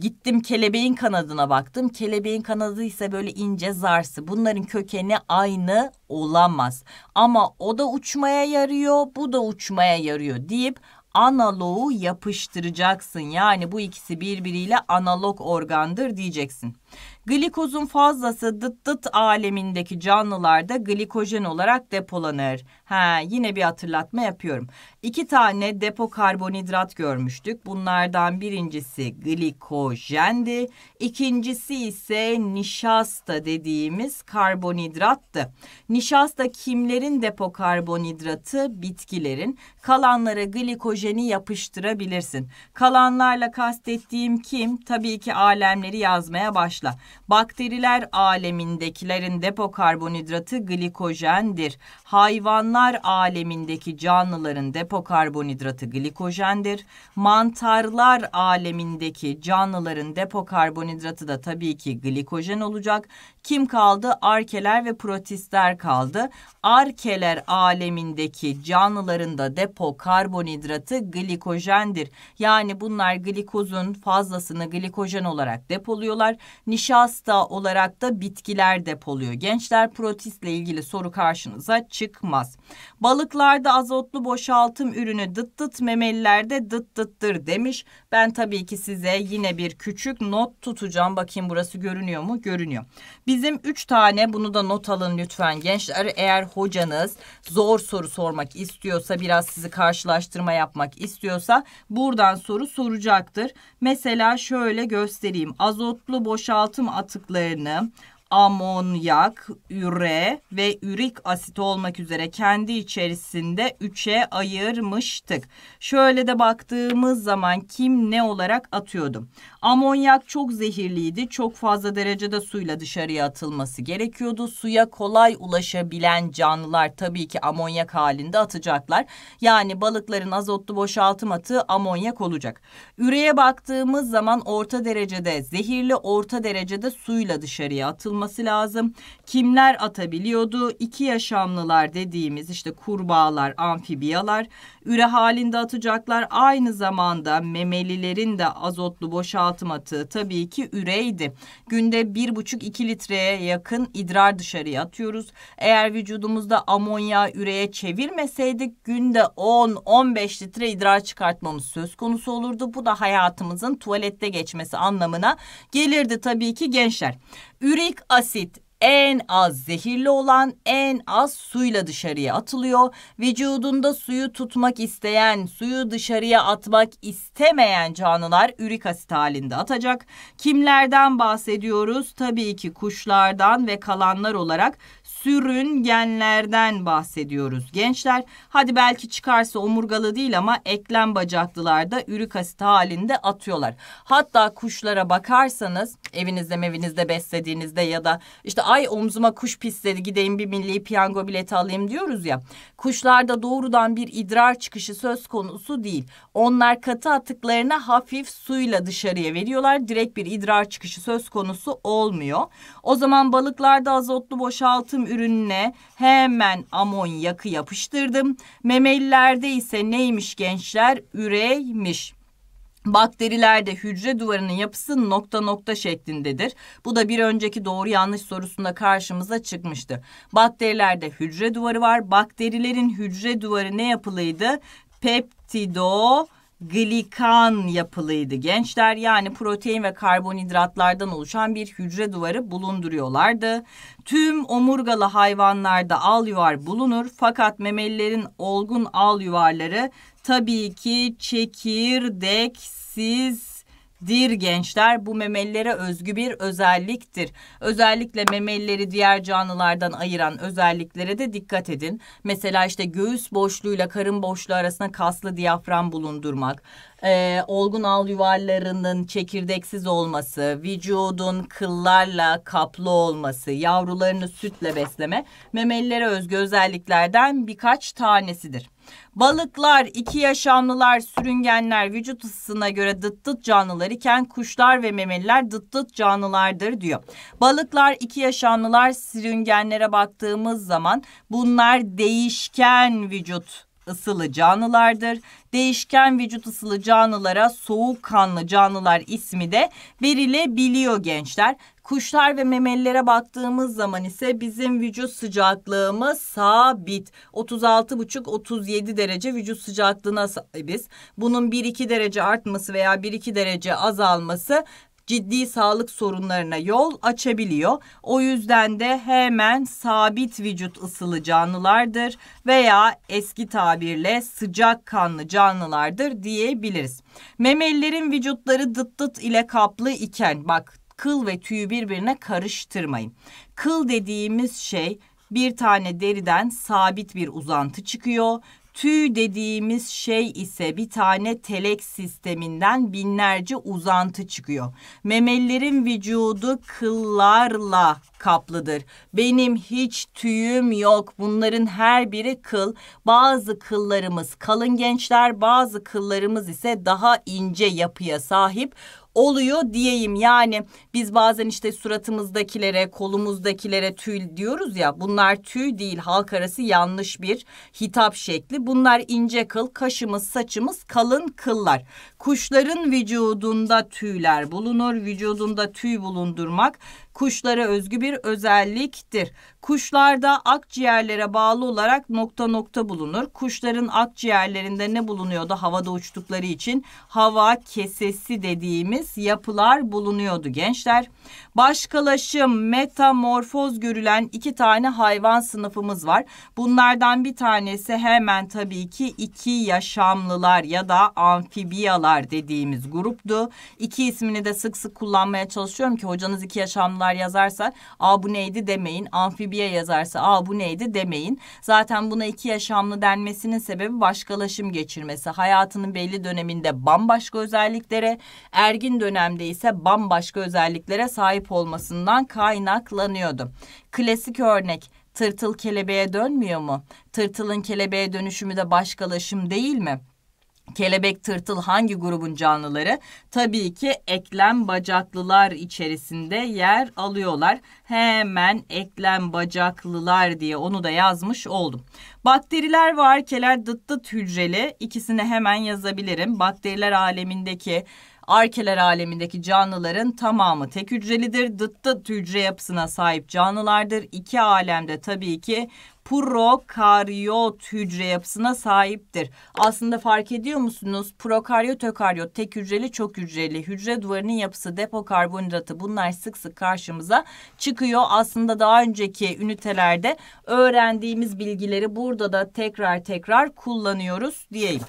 gittim kelebeğin kanadına baktım. Kelebeğin kanadı ise böyle ince zarsı. Bunların kökeni aynı olamaz. Ama o da uçmaya yarıyor, bu da uçmaya yarıyor deyip analoğu yapıştıracaksın. Yani bu ikisi birbiriyle analog organdır diyeceksin. Glikozun fazlası dıt dıt alemindeki canlılarda glikojen olarak depolanır. Ha, yine bir hatırlatma yapıyorum. İki tane depo karbonhidrat görmüştük. Bunlardan birincisi glikojendi. İkincisi ise nişasta dediğimiz karbonhidrattı. Nişasta kimlerin depo karbonhidratı? Bitkilerin. Kalanlara glikojeni yapıştırabilirsin. Kalanlarla kastettiğim kim? Tabii ki alemleri yazmaya başlayabilirsin başla. Bakteriler alemindekilerin depo karbonhidratı glikojendir. Hayvanlar alemindeki canlıların depo karbonhidratı glikojendir. Mantarlar alemindeki canlıların depo karbonhidratı da tabii ki glikojen olacak. Kim kaldı? Arkeler ve protistler kaldı. Arkeler alemindeki canlıların da depo karbonhidratı glikojendir. Yani bunlar glikozun fazlasını glikojen olarak depoluyorlar. Nişasta olarak da bitkiler depoluyor. Gençler protistle ilgili soru karşınıza çıkmaz. Balıklarda azotlu boşaltım ürünü dıt dıt memelilerde dıt dıttır demiş. Ben tabii ki size yine bir küçük not tutacağım. Bakayım burası görünüyor mu? Görünüyor. Bizim üç tane bunu da not alın lütfen gençler. Eğer hocanız zor soru sormak istiyorsa biraz sizi karşılaştırma yapmak istiyorsa buradan soru soracaktır. Mesela şöyle göstereyim. Azotlu boşaltım atıklarını amonyak, üre ve ürik asit olmak üzere kendi içerisinde üçe ayırmıştık. Şöyle de baktığımız zaman kim ne olarak atıyordum? Amonyak çok zehirliydi. Çok fazla derecede suyla dışarıya atılması gerekiyordu. Suya kolay ulaşabilen canlılar tabii ki amonyak halinde atacaklar. Yani balıkların azotlu boşaltım atığı amonyak olacak. Üreye baktığımız zaman orta derecede zehirli, orta derecede suyla dışarıya atılması olması lazım. Kimler atabiliyordu? İki yaşamlılar dediğimiz işte kurbağalar, amfibiyalar. Üre halinde atacaklar. Aynı zamanda memelilerin de azotlu boşaltım atığı tabii ki üreydi. Günde 1,5-2 litreye yakın idrar dışarıya atıyoruz. Eğer vücudumuzda amonya üreye çevirmeseydik günde 10-15 litre idrar çıkartmamız söz konusu olurdu. Bu da hayatımızın tuvalette geçmesi anlamına gelirdi tabii ki gençler. Ürik asit en az zehirli olan en az suyla dışarıya atılıyor. Vücudunda suyu tutmak isteyen, suyu dışarıya atmak istemeyen canlılar ürik asit halinde atacak. Kimlerden bahsediyoruz? Tabii ki kuşlardan ve kalanlar olarak sürüngenlerden bahsediyoruz gençler. Hadi belki çıkarsa omurgalı değil ama eklem bacaklılarda ürük asit halinde atıyorlar. Hatta kuşlara bakarsanız evinizde mevinizde beslediğinizde ya da işte ay omzuma kuş pisledi gideyim bir milli piyango bileti alayım diyoruz ya. Kuşlarda doğrudan bir idrar çıkışı söz konusu değil. Onlar katı atıklarını hafif suyla dışarıya veriyorlar. Direkt bir idrar çıkışı söz konusu olmuyor. O zaman balıklarda azotlu boşaltım ürününe hemen amonyakı yapıştırdım. Memelilerde ise neymiş gençler? Üreymiş. Bakterilerde hücre duvarının yapısı nokta nokta şeklindedir. Bu da bir önceki doğru yanlış sorusunda karşımıza çıkmıştı. Bakterilerde hücre duvarı var. Bakterilerin hücre duvarı ne yapılıydı? Peptido glikan yapılıydı gençler. Yani protein ve karbonhidratlardan oluşan bir hücre duvarı bulunduruyorlardı. Tüm omurgalı hayvanlarda al yuvar bulunur fakat memelilerin olgun al yuvarları tabii ki çekirdeksiz dir gençler. Bu memelilere özgü bir özelliktir. Özellikle memelileri diğer canlılardan ayıran özelliklere de dikkat edin. Mesela işte göğüs boşluğuyla karın boşluğu arasında kaslı diyafram bulundurmak, e, olgun al yuvarlarının çekirdeksiz olması, vücudun kıllarla kaplı olması, yavrularını sütle besleme memelilere özgü özelliklerden birkaç tanesidir. Balıklar, iki yaşamlılar, sürüngenler vücut ısısına göre dıt dıt canlılar iken kuşlar ve memeliler dıt dıt canlılardır diyor. Balıklar, iki yaşamlılar, sürüngenlere baktığımız zaman bunlar değişken vücut ısılı canlılardır. Değişken vücut ısılı canlılara soğuk kanlı canlılar ismi de verilebiliyor gençler. Kuşlar ve memelilere baktığımız zaman ise bizim vücut sıcaklığımız sabit. 36,5-37 derece vücut sıcaklığına sahibiz. Bunun 1-2 derece artması veya 1-2 derece azalması ciddi sağlık sorunlarına yol açabiliyor. O yüzden de hemen sabit vücut ısılı canlılardır veya eski tabirle sıcak kanlı canlılardır diyebiliriz. Memelilerin vücutları dıt dıt ile kaplı iken bak kıl ve tüyü birbirine karıştırmayın. Kıl dediğimiz şey bir tane deriden sabit bir uzantı çıkıyor. Tüy dediğimiz şey ise bir tane telek sisteminden binlerce uzantı çıkıyor. Memelilerin vücudu kıllarla kaplıdır. Benim hiç tüyüm yok. Bunların her biri kıl. Bazı kıllarımız kalın gençler, bazı kıllarımız ise daha ince yapıya sahip oluyor diyeyim. Yani biz bazen işte suratımızdakilere, kolumuzdakilere tüy diyoruz ya. Bunlar tüy değil, halk arası yanlış bir hitap şekli. Bunlar ince kıl, kaşımız, saçımız kalın kıllar. Kuşların vücudunda tüyler bulunur. Vücudunda tüy bulundurmak kuşlara özgü bir özelliktir. Kuşlarda akciğerlere bağlı olarak nokta nokta bulunur. Kuşların akciğerlerinde ne bulunuyordu? Havada uçtukları için hava kesesi dediğimiz yapılar bulunuyordu gençler. Başkalaşım, metamorfoz görülen iki tane hayvan sınıfımız var. Bunlardan bir tanesi hemen tabii ki iki yaşamlılar ya da amfibiyalar yaşamlılar dediğimiz gruptu. İki ismini de sık sık kullanmaya çalışıyorum ki hocanız iki yaşamlılar yazarsa aa bu neydi demeyin. Amfibiye yazarsa aa bu neydi demeyin. Zaten buna iki yaşamlı denmesinin sebebi başkalaşım geçirmesi. Hayatının belli döneminde bambaşka özelliklere, ergin dönemde ise bambaşka özelliklere sahip olmasından kaynaklanıyordu. Klasik örnek tırtıl kelebeğe dönmüyor mu? Tırtılın kelebeğe dönüşümü de başkalaşım değil mi? Kelebek tırtıl hangi grubun canlıları? Tabii ki eklem bacaklılar içerisinde yer alıyorlar. Hemen eklem bacaklılar diye onu da yazmış oldum. Bakteriler ve arkeler dıt dıt hücreli. İkisini hemen yazabilirim. Bakteriler alemindeki Arkeler alemindeki canlıların tamamı tek hücrelidir. Dıt dıt hücre yapısına sahip canlılardır. İki alemde tabii ki prokaryot hücre yapısına sahiptir. Aslında fark ediyor musunuz? Prokaryot, ökaryot, tek hücreli, çok hücreli, hücre duvarının yapısı, depo karbonhidratı bunlar sık sık karşımıza çıkıyor. Aslında daha önceki ünitelerde öğrendiğimiz bilgileri burada da tekrar tekrar kullanıyoruz diyeyim.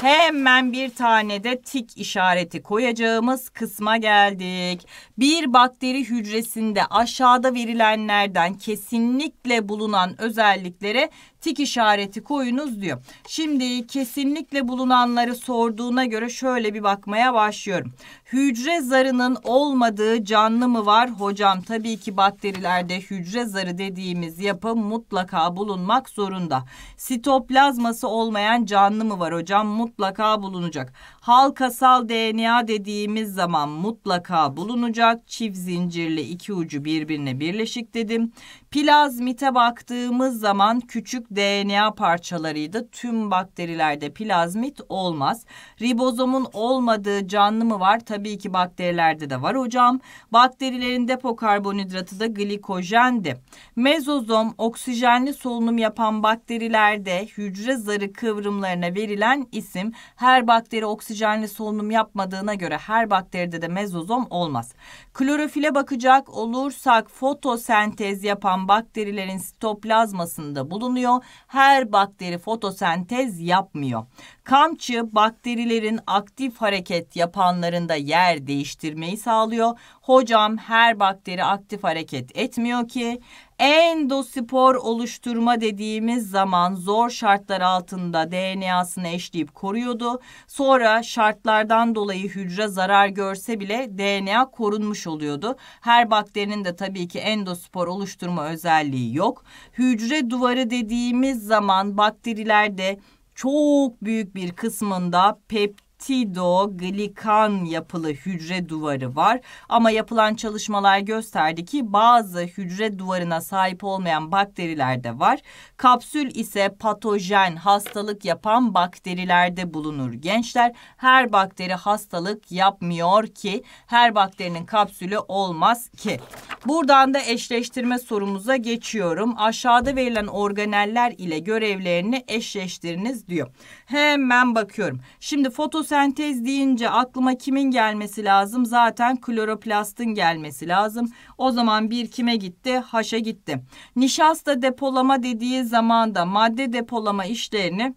Hemen bir tane de tik işareti koyacağımız kısma geldik. Bir bakteri hücresinde aşağıda verilenlerden kesinlikle bulunan özel özellikleri tik işareti koyunuz diyor. Şimdi kesinlikle bulunanları sorduğuna göre şöyle bir bakmaya başlıyorum. Hücre zarının olmadığı canlı mı var? Hocam tabii ki bakterilerde hücre zarı dediğimiz yapı mutlaka bulunmak zorunda. Sitoplazması olmayan canlı mı var hocam? Mutlaka bulunacak. Halkasal DNA dediğimiz zaman mutlaka bulunacak. Çift zincirli iki ucu birbirine birleşik dedim. Plazmite baktığımız zaman küçük küçük DNA parçalarıydı. Tüm bakterilerde plazmit olmaz. Ribozomun olmadığı canlı mı var? Tabii ki bakterilerde de var hocam. Bakterilerin depo karbonhidratı da glikojendi. Mezozom oksijenli solunum yapan bakterilerde hücre zarı kıvrımlarına verilen isim. Her bakteri oksijenli solunum yapmadığına göre her bakteride de mezozom olmaz. Klorofile bakacak olursak fotosentez yapan bakterilerin sitoplazmasında bulunuyor. Her bakteri fotosentez yapmıyor. Kamçı bakterilerin aktif hareket yapanlarında yer değiştirmeyi sağlıyor. Hocam her bakteri aktif hareket etmiyor ki. Endospor oluşturma dediğimiz zaman zor şartlar altında DNA'sını eşleyip koruyordu. Sonra şartlardan dolayı hücre zarar görse bile DNA korunmuş oluyordu. Her bakterinin de tabii ki endospor oluşturma özelliği yok. Hücre duvarı dediğimiz zaman bakterilerde çok büyük bir kısmında pep tidoglikan yapılı hücre duvarı var. Ama yapılan çalışmalar gösterdi ki bazı hücre duvarına sahip olmayan bakteriler de var. Kapsül ise patojen hastalık yapan bakterilerde bulunur. Gençler her bakteri hastalık yapmıyor ki her bakterinin kapsülü olmaz ki. Buradan da eşleştirme sorumuza geçiyorum. Aşağıda verilen organeller ile görevlerini eşleştiriniz diyor. Hemen bakıyorum. Şimdi fotos fotosentez deyince aklıma kimin gelmesi lazım? Zaten kloroplastın gelmesi lazım. O zaman bir kime gitti? Haşa gitti. Nişasta depolama dediği zaman da madde depolama işlerini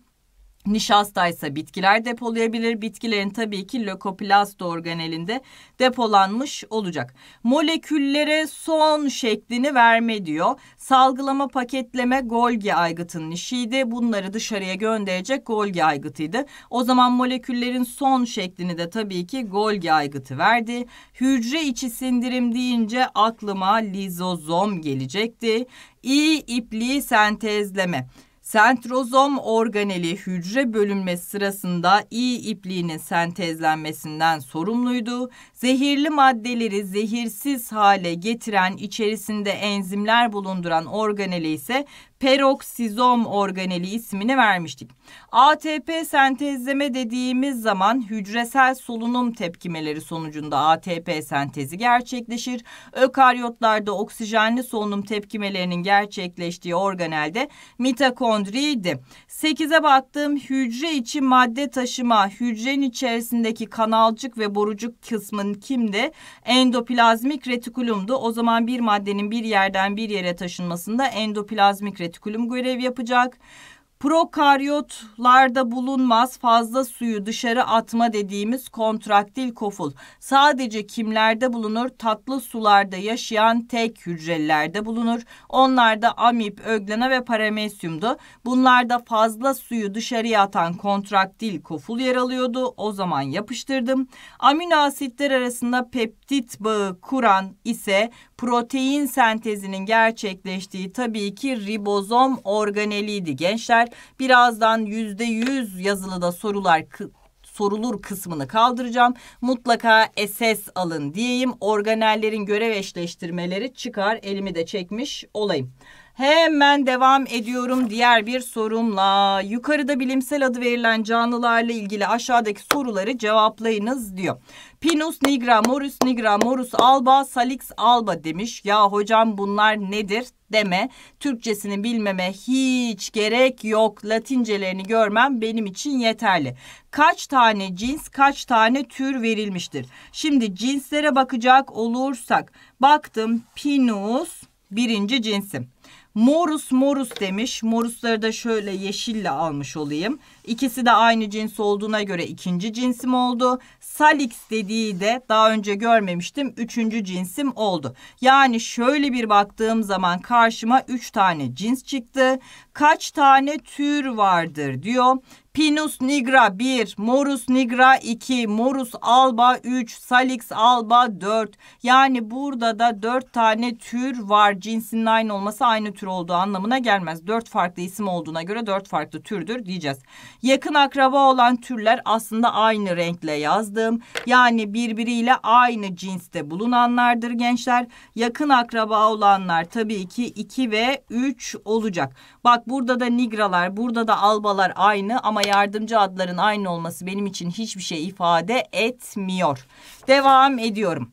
Nişastaysa bitkiler depolayabilir. Bitkilerin tabii ki lökoplast organelinde depolanmış olacak. Moleküllere son şeklini verme diyor. Salgılama paketleme Golgi aygıtının işiydi. Bunları dışarıya gönderecek Golgi aygıtıydı. O zaman moleküllerin son şeklini de tabii ki Golgi aygıtı verdi. Hücre içi sindirim deyince aklıma lizozom gelecekti. İ ipliği sentezleme. Sentrozom organeli hücre bölünmesi sırasında iyi ipliğinin sentezlenmesinden sorumluydu. Zehirli maddeleri zehirsiz hale getiren içerisinde enzimler bulunduran organeli ise peroksizom organeli ismini vermiştik. ATP sentezleme dediğimiz zaman hücresel solunum tepkimeleri sonucunda ATP sentezi gerçekleşir. Ökaryotlarda oksijenli solunum tepkimelerinin gerçekleştiği organelde mitokondriydi. 8'e baktığım hücre içi madde taşıma, hücrenin içerisindeki kanalcık ve borucuk kısmın kimdi? Endoplazmik retikulumdu. O zaman bir maddenin bir yerden bir yere taşınmasında endoplazmik retikulum retikulum görev yapacak. Prokaryotlarda bulunmaz fazla suyu dışarı atma dediğimiz kontraktil koful. Sadece kimlerde bulunur? Tatlı sularda yaşayan tek hücrelerde bulunur. Onlar da amip, öglena ve paramesyumdu. Bunlarda fazla suyu dışarıya atan kontraktil koful yer alıyordu. O zaman yapıştırdım. Amino asitler arasında peptit bağı kuran ise protein sentezinin gerçekleştiği tabii ki ribozom organeliydi gençler. Birazdan yüzde yüz yazılıda sorular sorulur kısmını kaldıracağım. Mutlaka SS alın diyeyim. Organellerin görev eşleştirmeleri çıkar. Elimi de çekmiş olayım. Hemen devam ediyorum diğer bir sorumla. Yukarıda bilimsel adı verilen canlılarla ilgili aşağıdaki soruları cevaplayınız diyor. Pinus nigra, morus nigra, morus alba, salix alba demiş. Ya hocam bunlar nedir deme. Türkçesini bilmeme hiç gerek yok. Latincelerini görmem benim için yeterli. Kaç tane cins, kaç tane tür verilmiştir? Şimdi cinslere bakacak olursak baktım Pinus birinci cinsim. Morus morus demiş. Morusları da şöyle yeşille almış olayım. İkisi de aynı cins olduğuna göre ikinci cinsim oldu. Salix dediği de daha önce görmemiştim. Üçüncü cinsim oldu. Yani şöyle bir baktığım zaman karşıma üç tane cins çıktı. Kaç tane tür vardır diyor. Pinus nigra 1, Morus nigra 2, Morus alba 3, Salix alba 4. Yani burada da 4 tane tür var. Cinsinin aynı olması aynı tür olduğu anlamına gelmez. 4 farklı isim olduğuna göre 4 farklı türdür diyeceğiz. Yakın akraba olan türler aslında aynı renkle yazdım. Yani birbiriyle aynı cinste bulunanlardır gençler. Yakın akraba olanlar tabii ki 2 ve 3 olacak. Bak burada da nigralar, burada da albalar aynı ama ama yardımcı adların aynı olması benim için hiçbir şey ifade etmiyor. Devam ediyorum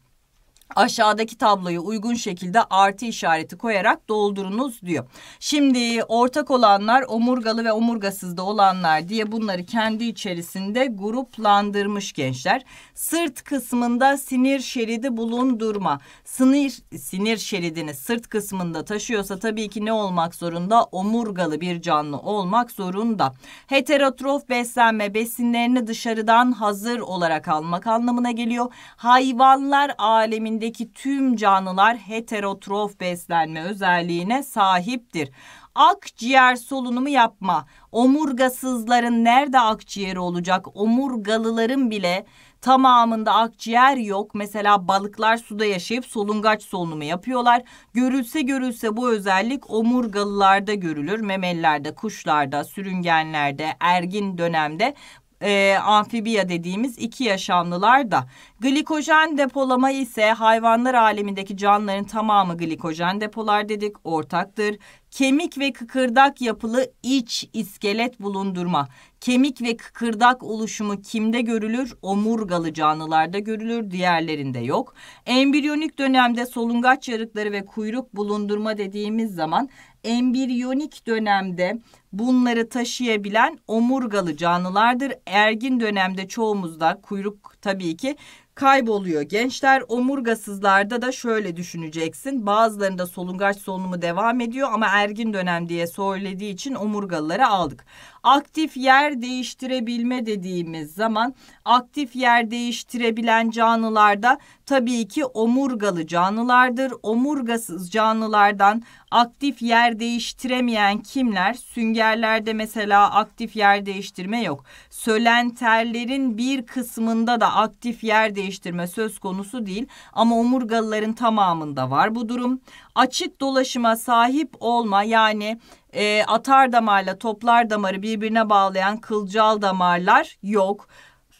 aşağıdaki tabloyu uygun şekilde artı işareti koyarak doldurunuz diyor. Şimdi ortak olanlar omurgalı ve omurgasız da olanlar diye bunları kendi içerisinde gruplandırmış gençler. Sırt kısmında sinir şeridi bulundurma. Sinir, sinir şeridini sırt kısmında taşıyorsa tabii ki ne olmak zorunda? Omurgalı bir canlı olmak zorunda. Heterotrof beslenme besinlerini dışarıdan hazır olarak almak anlamına geliyor. Hayvanlar aleminde evrenindeki tüm canlılar heterotrof beslenme özelliğine sahiptir. Akciğer solunumu yapma. Omurgasızların nerede akciğeri olacak? Omurgalıların bile tamamında akciğer yok. Mesela balıklar suda yaşayıp solungaç solunumu yapıyorlar. Görülse görülse bu özellik omurgalılarda görülür. Memelilerde, kuşlarda, sürüngenlerde, ergin dönemde e, amfibiya dediğimiz iki yaşamlılar da. Glikojen depolama ise hayvanlar alemindeki canlıların tamamı glikojen depolar dedik ortaktır kemik ve kıkırdak yapılı iç iskelet bulundurma. Kemik ve kıkırdak oluşumu kimde görülür? Omurgalı canlılarda görülür, diğerlerinde yok. Embriyonik dönemde solungaç yarıkları ve kuyruk bulundurma dediğimiz zaman embriyonik dönemde bunları taşıyabilen omurgalı canlılardır. Ergin dönemde çoğumuzda kuyruk tabii ki kayboluyor. Gençler omurgasızlarda da şöyle düşüneceksin. Bazılarında solungaç solunumu devam ediyor ama ergin dönem diye söylediği için omurgalılara aldık. Aktif yer değiştirebilme dediğimiz zaman aktif yer değiştirebilen canlılarda tabii ki omurgalı canlılardır. Omurgasız canlılardan aktif yer değiştiremeyen kimler? Süngerlerde mesela aktif yer değiştirme yok. Sölenterlerin bir kısmında da aktif yer değiştirme söz konusu değil ama omurgalıların tamamında var bu durum. Açık dolaşıma sahip olma yani e, atar damarla toplar damarı birbirine bağlayan kılcal damarlar yok.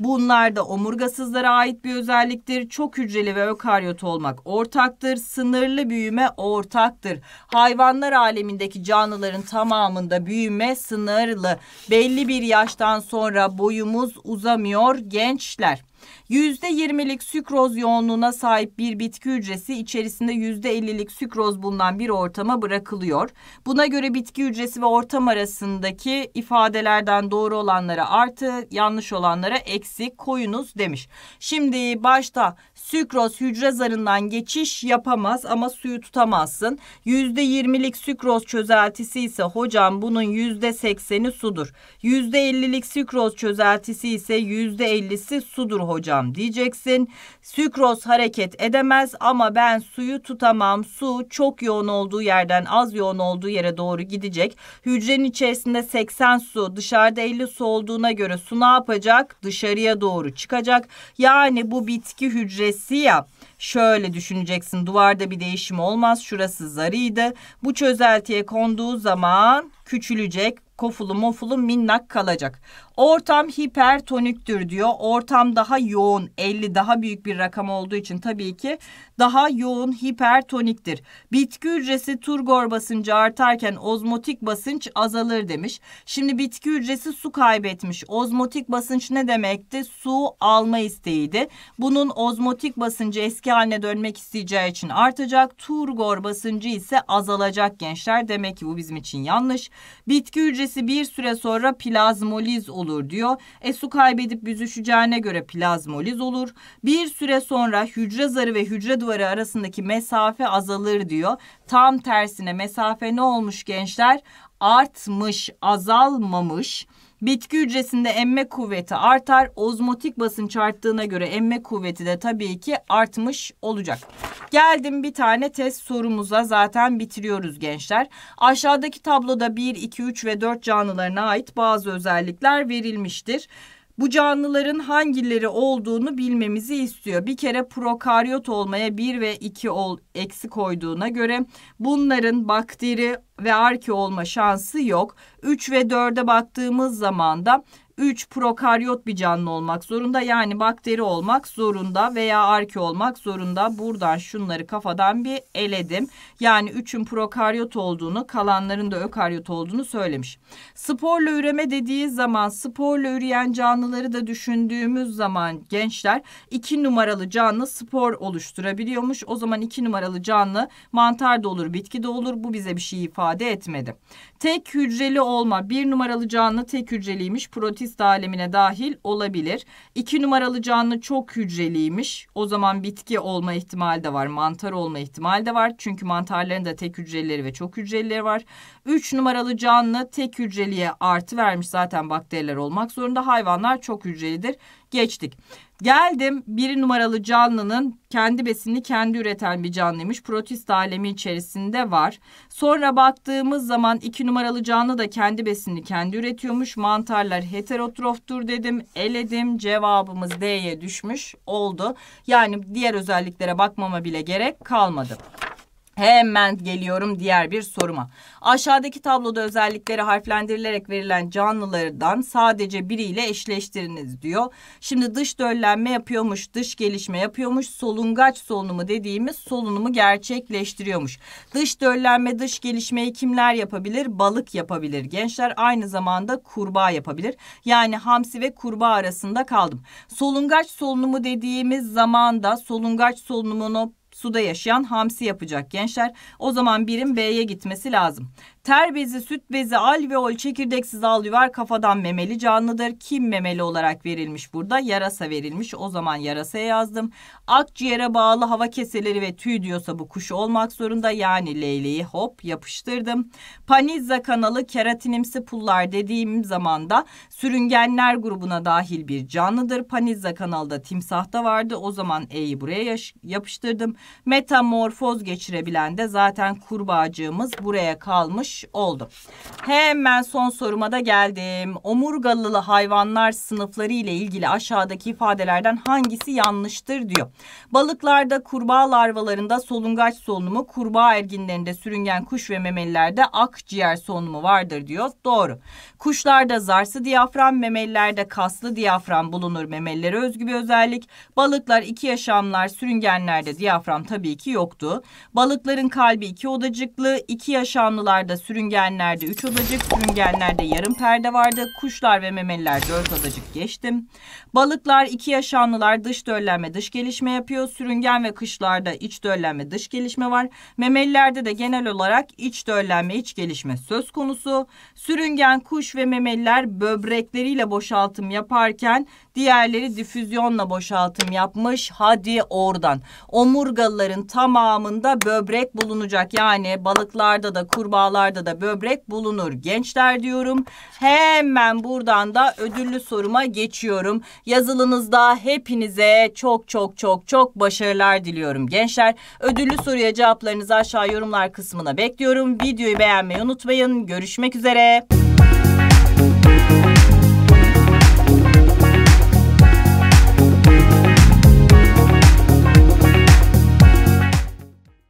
Bunlar da omurgasızlara ait bir özelliktir. Çok hücreli ve ökaryot olmak ortaktır. Sınırlı büyüme ortaktır. Hayvanlar alemindeki canlıların tamamında büyüme sınırlı. Belli bir yaştan sonra boyumuz uzamıyor gençler. %20'lik sükroz yoğunluğuna sahip bir bitki hücresi içerisinde %50'lik sükroz bulunan bir ortama bırakılıyor. Buna göre bitki hücresi ve ortam arasındaki ifadelerden doğru olanlara artı, yanlış olanlara eksi koyunuz demiş. Şimdi başta sükroz hücre zarından geçiş yapamaz ama suyu tutamazsın. %20'lik sükroz çözeltisi ise hocam bunun %80'i sudur. %50'lik sükroz çözeltisi ise %50'si sudur hocam tutam diyeceksin. Sükroz hareket edemez ama ben suyu tutamam. Su çok yoğun olduğu yerden az yoğun olduğu yere doğru gidecek. Hücrenin içerisinde 80 su dışarıda 50 su olduğuna göre su ne yapacak? Dışarıya doğru çıkacak. Yani bu bitki hücresi ya şöyle düşüneceksin duvarda bir değişim olmaz şurası zarıydı bu çözeltiye konduğu zaman küçülecek kofulu mofulu minnak kalacak. Ortam hipertoniktür diyor. Ortam daha yoğun. 50 daha büyük bir rakam olduğu için tabii ki daha yoğun hipertoniktir. Bitki hücresi turgor basıncı artarken ozmotik basınç azalır demiş. Şimdi bitki hücresi su kaybetmiş. Ozmotik basınç ne demekti? Su alma isteğiydi. Bunun ozmotik basıncı eski haline dönmek isteyeceği için artacak. Turgor basıncı ise azalacak gençler. Demek ki bu bizim için yanlış. Bitki hücresi bir süre sonra plazmoliz olur olur diyor. E su kaybedip büzüşeceğine göre plazmoliz olur. Bir süre sonra hücre zarı ve hücre duvarı arasındaki mesafe azalır diyor. Tam tersine mesafe ne olmuş gençler? Artmış, azalmamış. Bitki hücresinde emme kuvveti artar. Ozmotik basınç arttığına göre emme kuvveti de tabii ki artmış olacak. Geldim bir tane test sorumuza zaten bitiriyoruz gençler. Aşağıdaki tabloda 1, 2, 3 ve 4 canlılarına ait bazı özellikler verilmiştir bu canlıların hangileri olduğunu bilmemizi istiyor. Bir kere prokaryot olmaya 1 ve 2 ol, eksi koyduğuna göre bunların bakteri ve arke olma şansı yok. 3 ve dörde baktığımız zaman da 3 prokaryot bir canlı olmak zorunda. Yani bakteri olmak zorunda veya arke olmak zorunda. Buradan şunları kafadan bir eledim. Yani 3'ün prokaryot olduğunu, kalanların da ökaryot olduğunu söylemiş. Sporla üreme dediği zaman sporla üreyen canlıları da düşündüğümüz zaman gençler 2 numaralı canlı spor oluşturabiliyormuş. O zaman 2 numaralı canlı mantar da olur, bitki de olur. Bu bize bir şey ifade etmedi. Tek hücreli olma. 1 numaralı canlı tek hücreliymiş. Protist hist alemine dahil olabilir. İki numaralı canlı çok hücreliymiş. O zaman bitki olma ihtimali de var. Mantar olma ihtimali de var. Çünkü mantarların da tek hücreleri ve çok hücreleri var. Üç numaralı canlı tek hücreliye artı vermiş zaten bakteriler olmak zorunda. Hayvanlar çok hücrelidir geçtik. Geldim bir numaralı canlının kendi besini kendi üreten bir canlıymış. Protist alemi içerisinde var. Sonra baktığımız zaman iki numaralı canlı da kendi besini kendi üretiyormuş. Mantarlar heterotroftur dedim. Eledim. Cevabımız D'ye düşmüş oldu. Yani diğer özelliklere bakmama bile gerek kalmadı. Hemen geliyorum diğer bir soruma. Aşağıdaki tabloda özellikleri harflendirilerek verilen canlılardan sadece biriyle eşleştiriniz diyor. Şimdi dış döllenme yapıyormuş, dış gelişme yapıyormuş, solungaç solunumu dediğimiz solunumu gerçekleştiriyormuş. Dış döllenme, dış gelişmeyi kimler yapabilir? Balık yapabilir. Gençler aynı zamanda kurbağa yapabilir. Yani hamsi ve kurbağa arasında kaldım. Solungaç solunumu dediğimiz zamanda solungaç solunumunu suda yaşayan hamsi yapacak gençler. O zaman birim B'ye gitmesi lazım. Ter bezi, süt bezi, alveol, çekirdeksiz alüvar kafadan memeli canlıdır. Kim memeli olarak verilmiş burada? Yarasa verilmiş. O zaman yarasaya yazdım. Akciğere bağlı hava keseleri ve tüy diyorsa bu kuş olmak zorunda. Yani leyleği hop yapıştırdım. Panizza kanalı keratinimsi pullar dediğim zaman da sürüngenler grubuna dahil bir canlıdır. Panizza kanalda timsahta vardı. O zaman E'yi buraya yapıştırdım. Metamorfoz geçirebilen de zaten kurbağacığımız buraya kalmış oldu. Hemen son soruma da geldim. Omurgalılı hayvanlar sınıfları ile ilgili aşağıdaki ifadelerden hangisi yanlıştır diyor. Balıklarda kurbağa larvalarında solungaç solunumu, kurbağa erginlerinde sürüngen kuş ve memelilerde akciğer solunumu vardır diyor. Doğru. Kuşlarda zarsı diyafram, memelilerde kaslı diyafram bulunur. Memelilere özgü bir özellik. Balıklar iki yaşamlar, sürüngenlerde diyafram tabii ki yoktu. Balıkların kalbi iki odacıklı, iki yaşamlılarda sürüngenlerde 3 adacık, sürüngenlerde yarım perde vardı. Kuşlar ve memeliler 4 adacık geçtim. Balıklar 2 yaşanlılar dış döllenme dış gelişme yapıyor. Sürüngen ve kışlarda iç döllenme dış gelişme var. Memelilerde de genel olarak iç döllenme iç gelişme söz konusu. Sürüngen kuş ve memeliler böbrekleriyle boşaltım yaparken Diğerleri difüzyonla boşaltım yapmış. Hadi oradan. Omurgalıların tamamında böbrek bulunacak. Yani balıklarda da kurbağalarda da böbrek bulunur. Gençler diyorum. Hemen buradan da ödüllü soruma geçiyorum. Yazılınızda hepinize çok çok çok çok başarılar diliyorum gençler. Ödüllü soruya cevaplarınızı aşağı yorumlar kısmına bekliyorum. Videoyu beğenmeyi unutmayın. Görüşmek üzere.